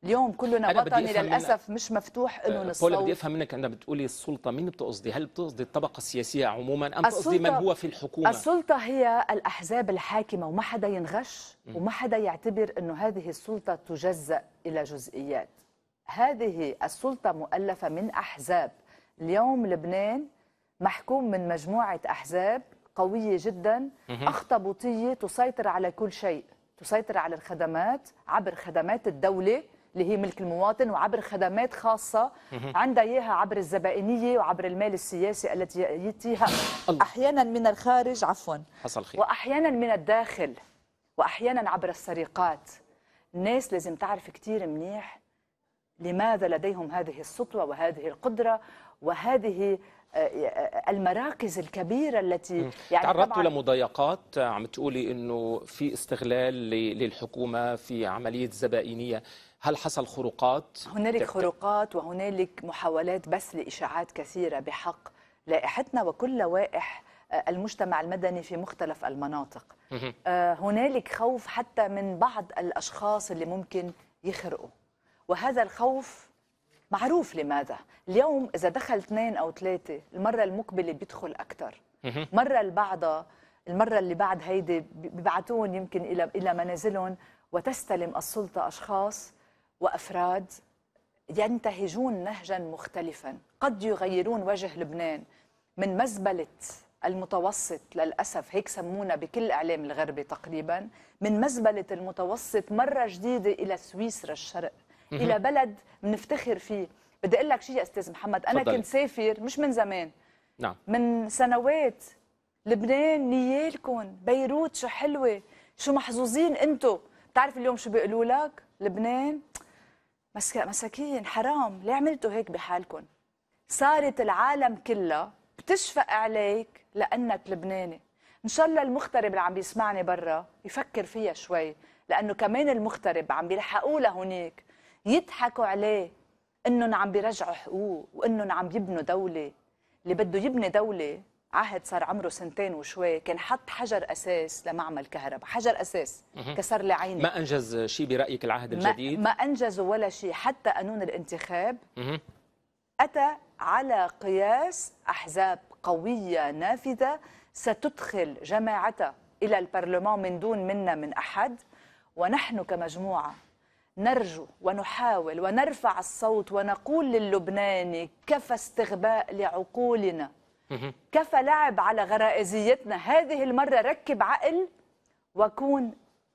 اليوم كلنا وطني للاسف مش مفتوح انه آه، نصوت بولا بدي افهم منك عندما بتقولي السلطه مين بتقصدي هل بتقصدي الطبقه السياسيه عموما ام بتقصدي من هو في الحكومه السلطه هي الاحزاب الحاكمه وما حدا ينغش وما حدا يعتبر انه هذه السلطه تجزا الى جزئيات هذه السلطه مؤلفه من احزاب اليوم لبنان محكوم من مجموعه احزاب قويه جدا اخطبوطيه تسيطر على كل شيء تسيطر على الخدمات عبر خدمات الدوله اللي هي ملك المواطن وعبر خدمات خاصة عندها إياها عبر الزبائنية وعبر المال السياسي التي يأتيها أحيانا من الخارج عفوا حصل خير وأحيانا من الداخل وأحيانا عبر السرقات الناس لازم تعرف كثير منيح لماذا لديهم هذه السطوة وهذه القدرة وهذه آه، المراكز الكبيرة التي يعني تعرضت لمضايقات عم تقولي أنه في استغلال للحكومة في عملية زبائنية هل حصل خروقات؟ هنالك خروقات وهنالك محاولات بس لإشاعات كثيرة بحق لائحتنا وكل لوائح آه، المجتمع المدني في مختلف المناطق آه، هنالك خوف حتى من بعض الأشخاص اللي ممكن يخرقوا وهذا الخوف معروف لماذا اليوم إذا دخل اثنين أو ثلاثة المرة المقبلة بيدخل أكثر مرة البعضة المرة اللي بعد هيدي بيبعتون يمكن إلى إلى منازلهم وتستلم السلطة أشخاص وافراد ينتهجون نهجا مختلفا قد يغيرون وجه لبنان من مزبله المتوسط للأسف هيك سمونا بكل إعلام الغربي تقريبا من مزبلة المتوسط مرة جديدة إلى سويسرا الشرق إلى بلد بنفتخر فيه بدي أقول لك شيء يا أستاذ محمد أنا فضل. كنت سافر مش من زمان نعم. من سنوات لبنان نيالكم بيروت شو حلوة شو محظوظين أنتم بتعرف اليوم شو بيقولوا لك لبنان مساكين حرام ليه عملتوا هيك بحالكم صارت العالم كلها بتشفق عليك لأنك لبناني إن شاء الله المغترب اللي عم بيسمعني برا يفكر فيها شوي لأنه كمان المغترب عم بيلحقوه لهنيك يضحكوا عليه إنهم عم بيرجعوا حقوق وإنهم عم يبنوا دولة اللي بده يبني دولة عهد صار عمره سنتين وشوي كان حط حجر اساس لمعمل كهرباء حجر اساس كسر لي عيني ما انجز شيء برايك العهد الجديد ما, ما انجزوا ولا شيء حتى قانون الانتخاب اتى على قياس احزاب قويه نافذه ستدخل جماعتها الى البرلمان من دون منا من احد ونحن كمجموعه نرجو ونحاول ونرفع الصوت ونقول للبناني كفى استغباء لعقولنا كفى لعب على غرائزيتنا هذه المرة ركب عقل وكون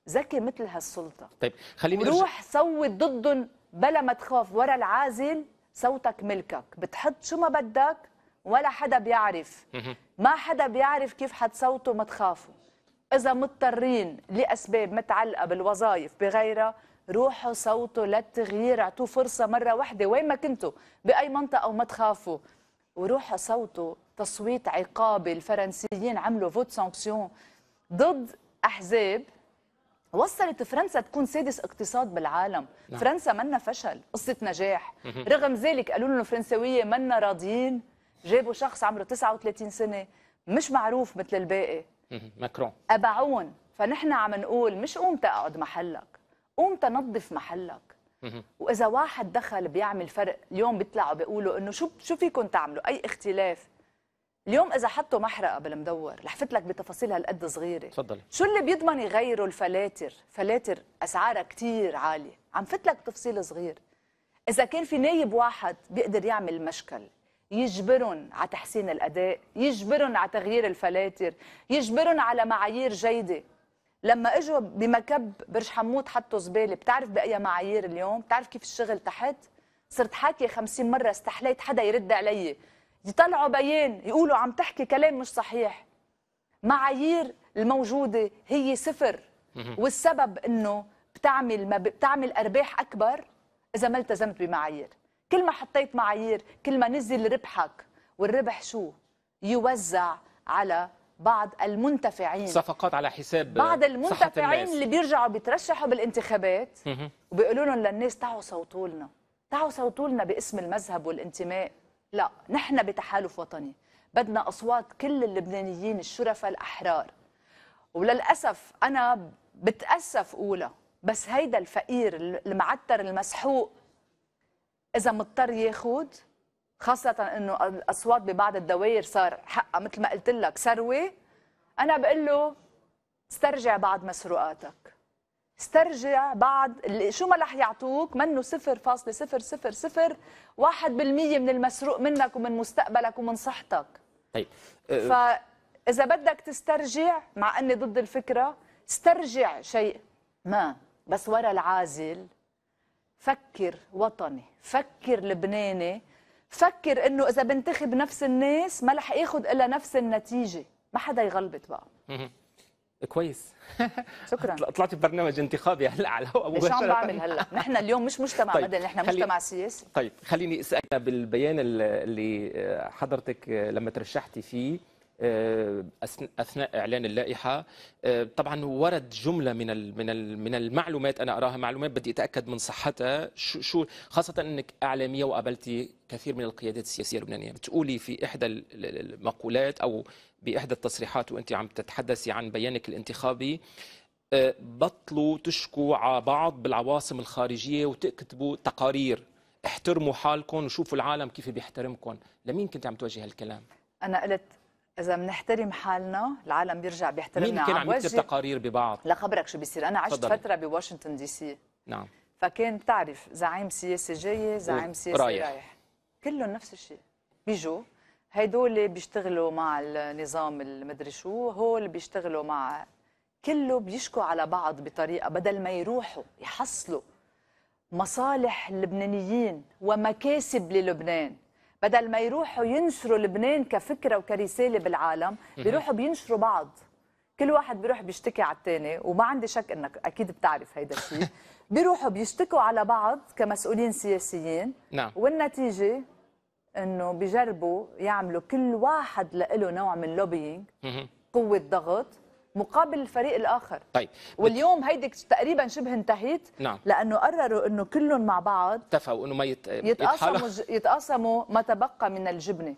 ذكي مثل هالسلطة طيب خليني روح صوت ضدهم بلا ما تخاف ورا العازل صوتك ملكك بتحط شو ما بدك ولا حدا بيعرف ما حدا بيعرف كيف حد صوته ما تخافوا إذا مضطرين لأسباب متعلقة بالوظائف بغيرها روحوا صوتوا للتغيير اعطوه فرصة مرة واحدة وين ما كنتوا بأي منطقة وما تخافوا وروحوا صوتوا تصويت عقابي الفرنسيين عملوا فوت سانكسيون ضد احزاب وصلت فرنسا تكون سادس اقتصاد بالعالم لا. نعم. فرنسا منا فشل قصه نجاح رغم ذلك قالوا لنا الفرنسويه منا راضيين جابوا شخص عمره 39 سنه مش معروف مثل الباقي ماكرون ابعون فنحن عم نقول مش قوم تقعد محلك قوم تنظف محلك واذا واحد دخل بيعمل فرق اليوم بيطلعوا بيقولوا انه شو شو فيكم تعملوا اي اختلاف اليوم اذا حطوا محرقه بالمدور لحفت لك بتفاصيل هالقد صغيره تفضلي شو اللي بيضمن يغيروا الفلاتر فلاتر اسعارها كثير عاليه عم فت لك تفصيل صغير اذا كان في نايب واحد بيقدر يعمل مشكل يجبرهم على تحسين الاداء يجبرهم على تغيير الفلاتر يجبرهم على معايير جيده لما اجوا بمكب برج حمود حطوا زباله بتعرف باي معايير اليوم بتعرف كيف الشغل تحت صرت حاكيه 50 مره استحليت حدا يرد علي يطلعوا بيان يقولوا عم تحكي كلام مش صحيح معايير الموجوده هي صفر والسبب انه بتعمل ما بتعمل ارباح اكبر اذا ما التزمت بمعايير كل ما حطيت معايير كل ما نزل ربحك والربح شو يوزع على بعض المنتفعين صفقات على حساب بعض المنتفعين اللي بيرجعوا بيترشحوا بالانتخابات وبيقولوا لهم للناس تعوا صوتوا لنا تعوا صوتوا لنا باسم المذهب والانتماء لا نحن بتحالف وطني بدنا أصوات كل اللبنانيين الشرفاء الأحرار وللأسف أنا بتأسف أولى بس هيدا الفقير المعتر المسحوق إذا مضطر ياخد خاصة إنه الأصوات ببعض الدوائر صار حقها مثل ما قلت لك ثروة أنا بقول له استرجع بعض مسروقاتك استرجع بعض شو ما رح يعطوك منه 0.0001% من المسروق منك ومن مستقبلك ومن صحتك طيب أه، فاذا بدك تسترجع مع اني ضد الفكره استرجع شيء ما بس ورا العازل فكر وطني فكر لبناني فكر انه اذا بنتخب نفس الناس ما رح اخذ الا نفس النتيجه ما حدا يغلبت بقى كويس شكرا طلعت ببرنامج انتخابي هلا على الهواء شو عم بعمل هلا نحن اليوم مش مجتمع طيب. مدني نحن خلي... مجتمع سياسي طيب خليني اسالك بالبيان اللي آه، حضرتك آه، لما ترشحتي فيه آه، اثناء اعلان اللائحه طبعا ورد جمله من من من المعلومات انا اراها معلومات بدي اتاكد من صحتها شو شو خاصه انك اعلاميه وقابلتي كثير من القيادات السياسيه اللبنانيه بتقولي في احدى المقولات او باحدى التصريحات وانت عم تتحدثي عن بيانك الانتخابي آه، بطلوا تشكوا على بعض بالعواصم الخارجيه وتكتبوا تقارير احترموا حالكم وشوفوا العالم كيف بيحترمكم لمين كنت عم توجه هالكلام انا قلت إذا بنحترم حالنا العالم بيرجع بيحترمنا مين كان عم يكتب تقارير ببعض؟ لخبرك شو بيصير، أنا عشت فضل. فترة بواشنطن دي سي نعم فكان بتعرف زعيم سياسي جاي، زعيم سياسي رايح, رايح. كلهم نفس الشيء بيجوا هدول بيشتغلوا مع النظام المدري شو هول بيشتغلوا مع كله بيشكوا على بعض بطريقه بدل ما يروحوا يحصلوا مصالح اللبنانيين ومكاسب للبنان بدل ما يروحوا ينشروا لبنان كفكره وكرساله بالعالم بيروحوا بينشروا بعض كل واحد بيروح بيشتكي على الثاني وما عندي شك انك اكيد بتعرف هيدا الشيء بيروحوا بيشتكوا على بعض كمسؤولين سياسيين نعم. والنتيجه انه بجربوا يعملوا كل واحد له نوع من لوبينج قوه ضغط مقابل الفريق الاخر طيب واليوم هيدي تقريبا شبه انتهت نعم. لانه قرروا انه كلهم مع بعض اتفقوا انه ما يت... يتقاسموا ج... يتقاسموا ما تبقى من الجبنه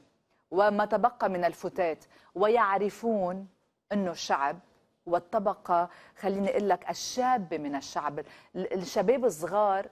وما تبقى من الفتات ويعرفون انه الشعب والطبقه خليني اقول لك الشابه من الشعب الشباب الصغار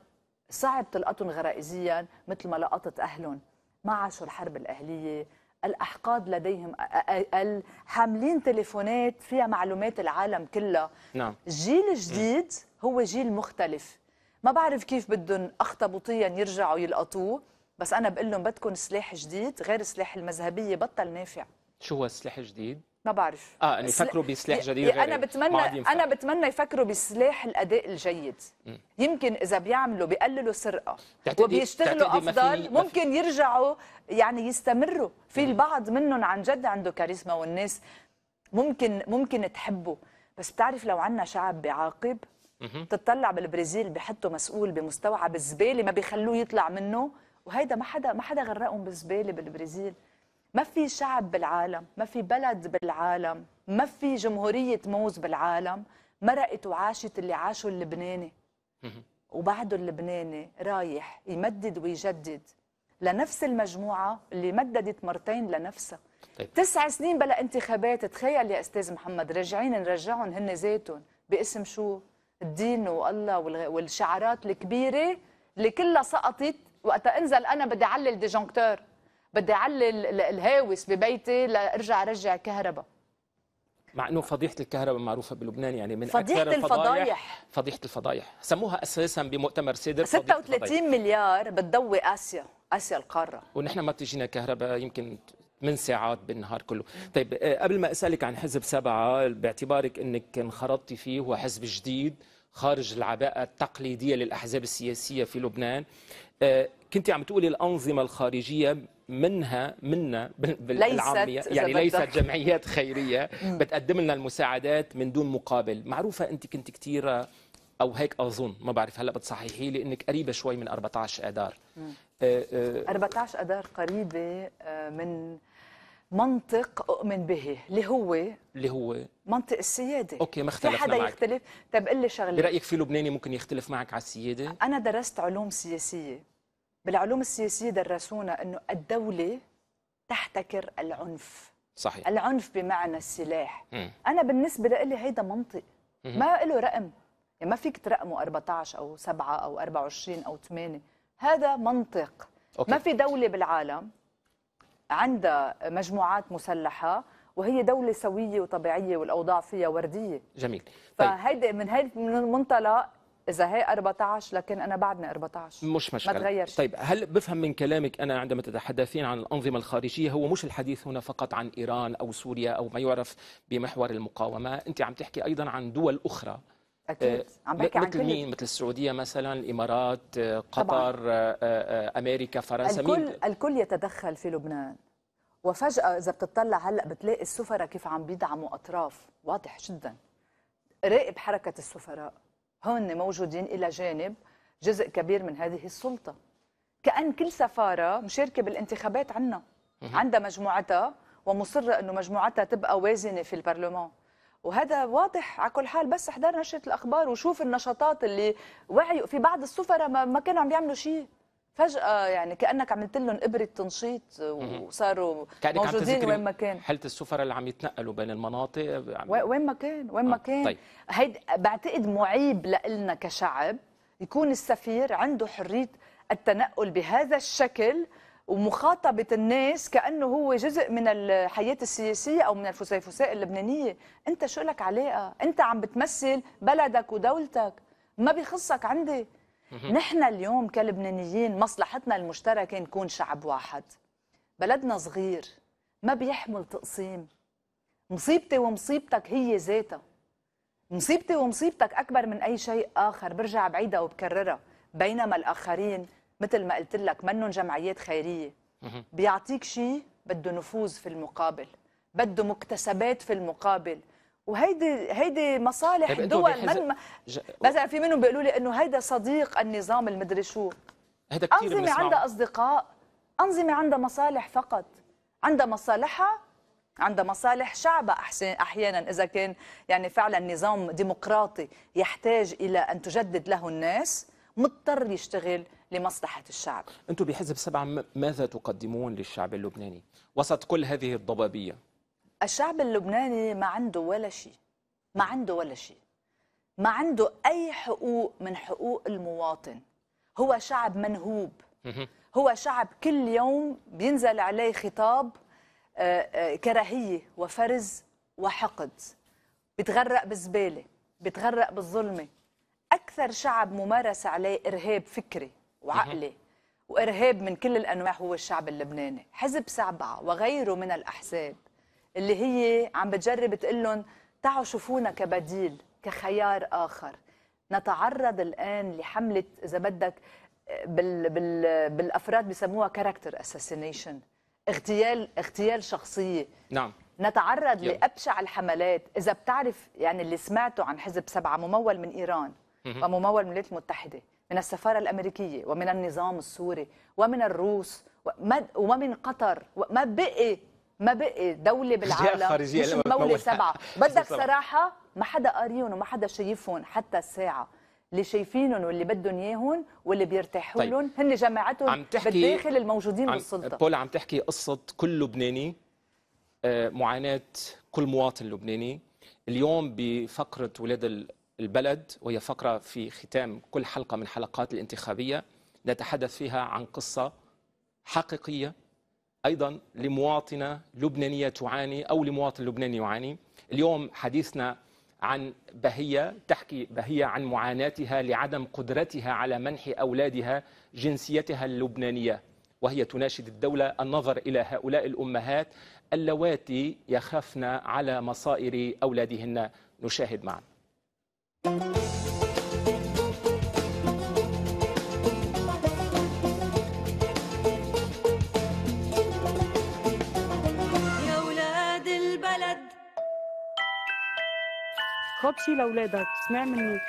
صعب تلقطهم غرائزيا مثل ما لقطت اهلهم ما عاشوا الحرب الأهلية الأحقاد لديهم أقل حاملين تليفونات فيها معلومات العالم كلها نعم. الجيل الجديد هو جيل مختلف ما بعرف كيف بدهم أخطبوطيا يرجعوا يلقطوه بس أنا بقول لهم بدكم سلاح جديد غير سلاح المذهبية بطل نافع شو هو السلاح الجديد؟ ما بعرف اه يعني يفكروا بسلاح جديد غير انا بتمنى انا بتمنى يفكروا بسلاح الاداء الجيد يمكن اذا بيعملوا بيقللوا سرقه وبيشتغلوا افضل ممكن يرجعوا يعني يستمروا في البعض منهم عن جد عنده كاريزما والناس ممكن ممكن تحبه بس بتعرف لو عندنا شعب بيعاقب بتطلع بالبرازيل بحطوا مسؤول بمستوعب الزباله ما بيخلوه يطلع منه وهيدا ما حدا ما حدا غرقهم بالزباله بالبرازيل ما في شعب بالعالم ما في بلد بالعالم ما في جمهورية موز بالعالم مرقت وعاشت اللي عاشه اللبناني وبعده اللبناني رايح يمدد ويجدد لنفس المجموعة اللي مددت مرتين لنفسها طيب. تسع سنين بلا انتخابات تخيل يا أستاذ محمد راجعين نرجعهم هن ذاتهم باسم شو الدين والله والشعارات الكبيرة اللي كلها سقطت وقتها انزل أنا بدي أعلل ديجونكتور بدي اعلي الهاوس ببيتي لارجع ارجع كهرباء مع انه فضيحه الكهرباء معروفه بلبنان يعني من فضيحة اكثر الفضايح فضيحه الفضايح سموها اساسا بمؤتمر سيدر 36 مليار بتضوي اسيا اسيا القاره ونحن ما بتجينا كهرباء يمكن من ساعات بالنهار كله طيب آه، قبل ما اسالك عن حزب سبعة باعتبارك انك انخرطتي فيه هو حزب جديد خارج العباءه التقليديه للاحزاب السياسيه في لبنان آه، كنت عم تقولي الانظمه الخارجيه منها منا بالعاميه ليست يعني ليست جمعيات خيريه بتقدم لنا المساعدات من دون مقابل معروفه انت كنت كثير او هيك اظن ما بعرف هلا بتصححي لي انك قريبه شوي من 14 اذار 14 آه، آه، اذار قريبه آه، من منطق اؤمن به اللي هو اللي هو منطق السياده اوكي ما اختلفنا في حدا معك. يختلف طيب قل لي شغله برايك في لبناني ممكن يختلف معك على السياده انا درست علوم سياسيه بالعلوم السياسيه درسونا انه الدوله تحتكر العنف صحيح العنف بمعنى السلاح م. انا بالنسبه لي هيدا منطق م. ما له رقم يعني ما فيك ترقمه 14 او 7 او 24 او 8 هذا منطق أوكي. ما في دوله بالعالم عندها مجموعات مسلحه وهي دولة سوية وطبيعية والأوضاع فيها وردية جميل طيب. فهيدا من هيدا من المنطلق اذا هي 14 لكن انا بعدني 14 مش مشكله ما تغيرش طيب هل بفهم من كلامك انا عندما تتحدثين عن الانظمه الخارجيه هو مش الحديث هنا فقط عن ايران او سوريا او ما يعرف بمحور المقاومه انت عم تحكي ايضا عن دول اخرى اكيد آه، عم بحكي عن مثل مين مثل السعوديه مثلا الامارات آه، قطر طبعاً. آه، امريكا فرنسا الكل مين؟ الكل يتدخل في لبنان وفجاه اذا بتطلع هلا بتلاقي السفراء كيف عم بيدعموا اطراف واضح جدا راقب حركه السفراء هون موجودين إلى جانب جزء كبير من هذه السلطة كأن كل سفارة مشاركة بالانتخابات عنا عندها مجموعتها ومصرة أنه مجموعتها تبقى وازنة في البرلمان وهذا واضح على كل حال بس احضر نشرة الأخبار وشوف النشاطات اللي وعي في بعض السفراء ما كانوا عم يعملوا شيء فجأة يعني كأنك عملت لهم إبرة تنشيط وصاروا موجودين وين ما كان حالة السفراء اللي عم يتنقلوا بين المناطق وين ما كان وين ما آه، كان طيب. هيد بعتقد معيب لنا كشعب يكون السفير عنده حرية التنقل بهذا الشكل ومخاطبة الناس كأنه هو جزء من الحياة السياسية أو من الفسيفساء اللبنانية أنت شو لك علاقة أنت عم بتمثل بلدك ودولتك ما بيخصك عندي نحن اليوم كلبنانيين مصلحتنا المشتركه نكون شعب واحد بلدنا صغير ما بيحمل تقسيم مصيبتي ومصيبتك هي ذاتها مصيبتي ومصيبتك اكبر من اي شيء اخر برجع بعيدها وبكررها بينما الاخرين مثل ما قلت لك منهم جمعيات خيريه بيعطيك شيء بده نفوذ في المقابل بده مكتسبات في المقابل وهيدي هيدي مصالح طيب، دول من مثلا في منهم بيقولوا لي انه هيدا صديق النظام المدري شو هيدا كثير انظمه عندها اصدقاء انظمه عندها مصالح فقط عندها مصالحها عندها مصالح شعبها احيانا اذا كان يعني فعلا نظام ديمقراطي يحتاج الى ان تجدد له الناس مضطر يشتغل لمصلحة الشعب أنتم بحزب سبعة ماذا تقدمون للشعب اللبناني وسط كل هذه الضبابية الشعب اللبناني ما عنده ولا شيء ما عنده ولا شيء ما عنده أي حقوق من حقوق المواطن هو شعب منهوب هو شعب كل يوم بينزل عليه خطاب آه، آه، كراهية وفرز وحقد بتغرق بالزبالة بتغرق بالظلمة أكثر شعب ممارس عليه إرهاب فكري وعقلي وإرهاب من كل الأنواع هو الشعب اللبناني حزب سبعة وغيره من الأحزاب اللي هي عم بتجرب تقول لهم تعوا شوفونا كبديل كخيار اخر نتعرض الان لحمله اذا بدك بال بال بالافراد بسموها كاركتر اساسينيشن اغتيال اغتيال شخصيه نعم نتعرض يب. لابشع الحملات اذا بتعرف يعني اللي سمعته عن حزب سبعه ممول من ايران وممول من الولايات المتحده من السفاره الامريكيه ومن النظام السوري ومن الروس ومن قطر ما بقي ما بقي دوله بالعالم مش مولى سبعه بدك صراحه ما حدا قاريهم وما حدا شايفهم حتى الساعه اللي شايفينهم واللي بدهم اياهم واللي بيرتاحوا طيب. لهم هن جماعتهم بالداخل الموجودين عم بالسلطه بولا عم تحكي قصه كل لبناني آه، معاناه كل مواطن لبناني اليوم بفقره ولاد البلد وهي فقره في ختام كل حلقه من حلقات الانتخابيه نتحدث فيها عن قصه حقيقيه أيضا لمواطنة لبنانية تعاني أو لمواطن لبناني يعاني اليوم حديثنا عن بهية تحكي بهية عن معاناتها لعدم قدرتها على منح أولادها جنسيتها اللبنانية وهي تناشد الدولة النظر إلى هؤلاء الأمهات اللواتي يخافن على مصائر أولادهن نشاهد معا تغلطشي لاولادك اسمعي مني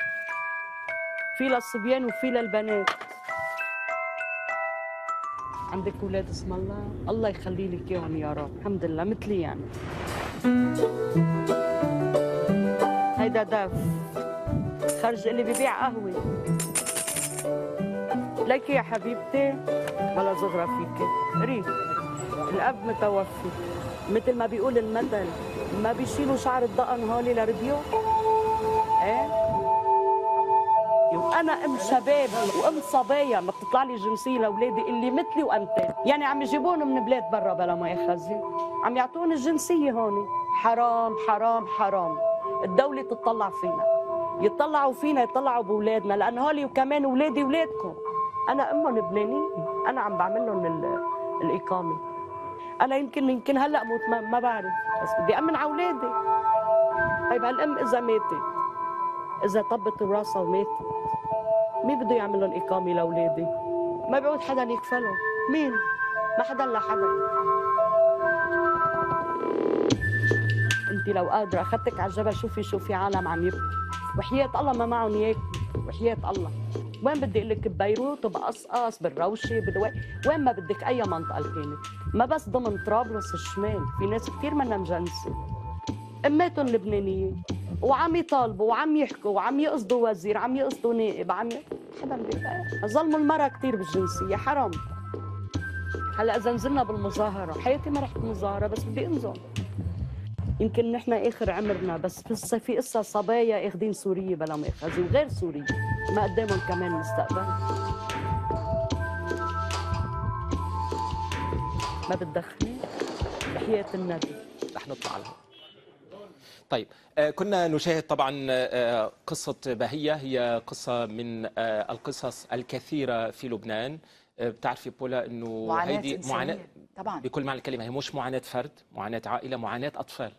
في للصبيان وفي للبنات عندك اولاد اسم الله الله يخلي لك اياهم يا رب الحمد لله مثلي يعني هيدا داف خرج اللي ببيع قهوه لك يا حبيبتي ولا زغرة فيك ريح الأب متوفي مثل ما بيقول المثل ما بيشيلوا شعر الضأن هولي لربيو وانا ام شباب وام صبايا ما بتطلع لي جنسيه لاولادي اللي مثلي وانت يعني عم يجيبون من بلاد برا بلا ما يخزي عم يعطون الجنسيه هون حرام حرام حرام الدوله تتطلع فينا يطلعوا فينا يطلعوا باولادنا لان هولي وكمان اولادي اولادكم انا امهم لبنانيه انا عم بعمل لهم الاقامه انا يمكن يمكن هلا موت ما بعرف بس بدي امن على اولادي طيب هالام اذا ماتت اذا طبت راسها وماتت مين بده يعمل لهم اقامه لاولادي؟ ما بيعود حدا يكفلهم، مين؟ ما حدا لا حدا انت لو قادره اخذتك على الجبل شوفي شو في عالم عم يبكوا وحياه الله ما معهم ياكلوا وحياه الله وين بدي اقول لك ببيروت وبقصقص بالروشه بدو... وين ما بدك اي منطقه كانت ما بس ضمن طرابلس الشمال في ناس كثير منا مجنسه اماتهم لبنانيه وعم يطالبوا وعم يحكوا وعم يقصدوا وزير عم يقصدوا نائب عم حدا ظلموا المراه كثير بالجنسيه حرام هلا اذا نزلنا بالمظاهره حياتي ما رحت مظاهره بس بدي انزل يمكن نحن اخر عمرنا بس في في قصه صبايا اخذين سوريه بلا مؤاخذه وغير سوريه ما قدامهم كمان مستقبل ما بتدخني بحياه النبي رح نطلع لها طيب آه، كنا نشاهد طبعا آه، آه، قصة بهية هي قصة من القصص الكثيرة في لبنان بتعرفي بولا انه هيدي معاناة طبعا بكل معنى الكلمة هي مش معاناة فرد معاناة عائلة معاناة أطفال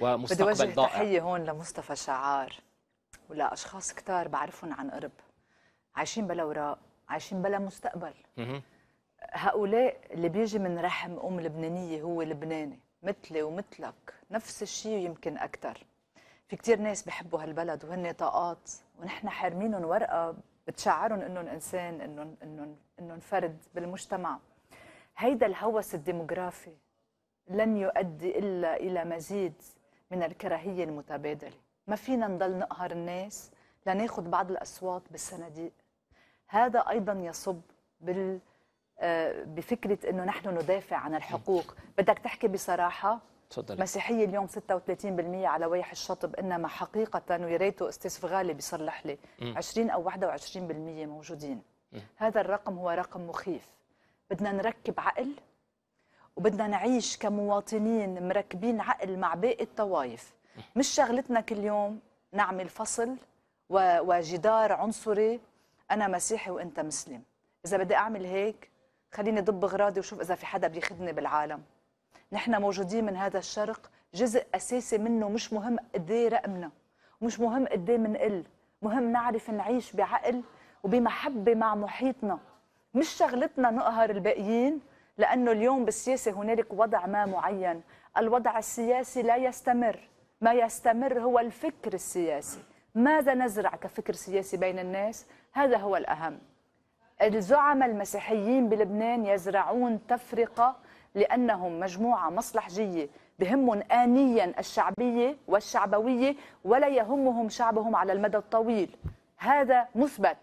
ومستقبل ضائع بدي تحية هون لمصطفى شعار ولأشخاص كتار بعرفهم عن قرب عايشين بلا وراء عايشين بلا مستقبل هؤلاء اللي بيجي من رحم أم لبنانية هو لبناني مثلي ومثلك نفس الشيء ويمكن أكثر في كثير ناس بحبوا هالبلد وهن طاقات ونحن حارمينهم ورقة بتشعرهم انهم انسان انهم انهم انهم فرد بالمجتمع هيدا الهوس الديموغرافي لن يؤدي الا الى مزيد من الكراهيه المتبادله ما فينا نضل نقهر الناس لناخذ بعض الاصوات بالصناديق هذا ايضا يصب بال آه، بفكره انه نحن ندافع عن الحقوق بدك تحكي بصراحه تفضل مسيحية اليوم 36% على ويح الشطب إنما حقيقة ويا ريته فغالي بيصلح لي م. 20 أو 21% موجودين م. هذا الرقم هو رقم مخيف بدنا نركب عقل وبدنا نعيش كمواطنين مركبين عقل مع باقي الطوائف مش شغلتنا كل يوم نعمل فصل وجدار عنصري أنا مسيحي وأنت مسلم إذا بدي أعمل هيك خليني ضب غراضي وشوف إذا في حدا بيخدني بالعالم نحن موجودين من هذا الشرق جزء أساسي منه مش مهم قد إيه رقمنا مش مهم قد إيه منقل مهم نعرف نعيش بعقل وبمحبة مع محيطنا مش شغلتنا نقهر الباقيين لأنه اليوم بالسياسة هنالك وضع ما معين الوضع السياسي لا يستمر ما يستمر هو الفكر السياسي ماذا نزرع كفكر سياسي بين الناس هذا هو الأهم الزعماء المسيحيين بلبنان يزرعون تفرقة لأنهم مجموعة مصلحجية بهمهم آنيا الشعبية والشعبوية ولا يهمهم شعبهم على المدى الطويل هذا مثبت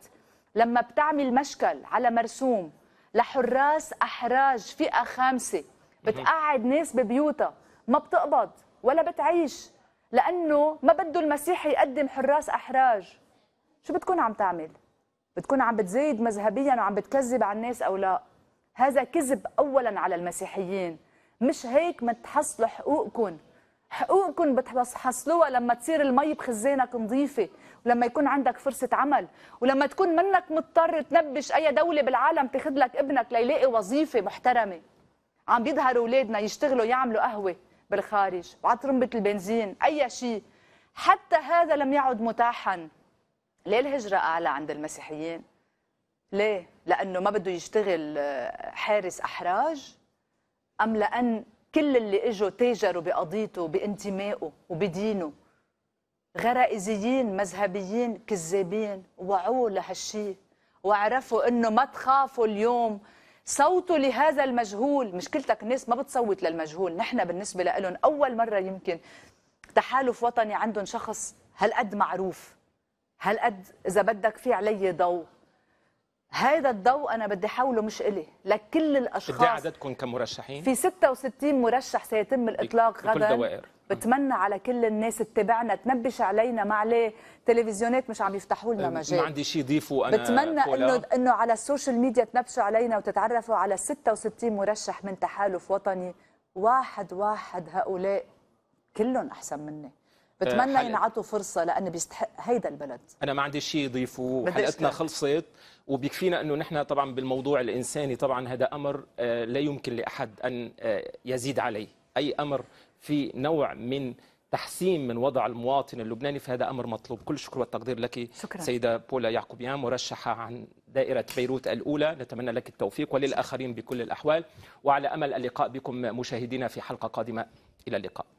لما بتعمل مشكل على مرسوم لحراس أحراج فئة خامسة بتقعد ناس ببيوتها ما بتقبض ولا بتعيش لأنه ما بده المسيح يقدم حراس أحراج شو بتكون عم تعمل؟ بتكون عم بتزايد مذهبيا وعم بتكذب على الناس او لا هذا كذب اولا على المسيحيين مش هيك ما تحصلوا حقوقكم حقوقكم بتحصلوها لما تصير المي بخزانك نظيفه ولما يكون عندك فرصه عمل ولما تكون منك مضطر تنبش اي دوله بالعالم تاخذ لك ابنك ليلاقي وظيفه محترمه عم بيظهر اولادنا يشتغلوا يعملوا قهوه بالخارج وعطرمبة البنزين اي شيء حتى هذا لم يعد متاحا ليه الهجرة أعلى عند المسيحيين؟ ليه؟ لأنه ما بده يشتغل آه، حارس أحراج؟ أم لأن كل اللي إجوا تاجروا بقضيته بانتمائه وبدينه غرائزيين مذهبيين كذابين وعوا لهالشيء وعرفوا انه ما تخافوا اليوم صوتوا لهذا المجهول مشكلتك الناس ما بتصوت للمجهول نحن بالنسبه لهم اول مره يمكن تحالف وطني عندهم شخص هالقد معروف هل قد اذا بدك في علي ضوء هذا الضوء انا بدي احوله مش الي لكل الاشخاص بدي عددكم كمرشحين في 66 مرشح سيتم الاطلاق غدا دوائر بتمنى على كل الناس تتابعنا تنبش علينا ما عليه تلفزيونات مش عم يفتحوا لنا مجال ما عندي شيء ضيفه انا بتمنى انه انه على السوشيال ميديا تنبشوا علينا وتتعرفوا على 66 مرشح من تحالف وطني واحد واحد هؤلاء كلهم احسن مني بتمنى حلقة. ينعطوا فرصه لانه بيستحق هيدا البلد انا ما عندي شيء اضيفه حلقتنا خلصت وبيكفينا انه نحن طبعا بالموضوع الانساني طبعا هذا امر آه، لا يمكن لاحد ان آه، يزيد عليه اي امر في نوع من تحسين من وضع المواطن اللبناني فهذا امر مطلوب كل الشكر والتقدير لك شكرا. سيده بولا يعقوبيان مرشحه عن دائره بيروت الاولى نتمنى لك التوفيق وللاخرين بكل الاحوال وعلى امل اللقاء بكم مشاهدينا في حلقه قادمه الى اللقاء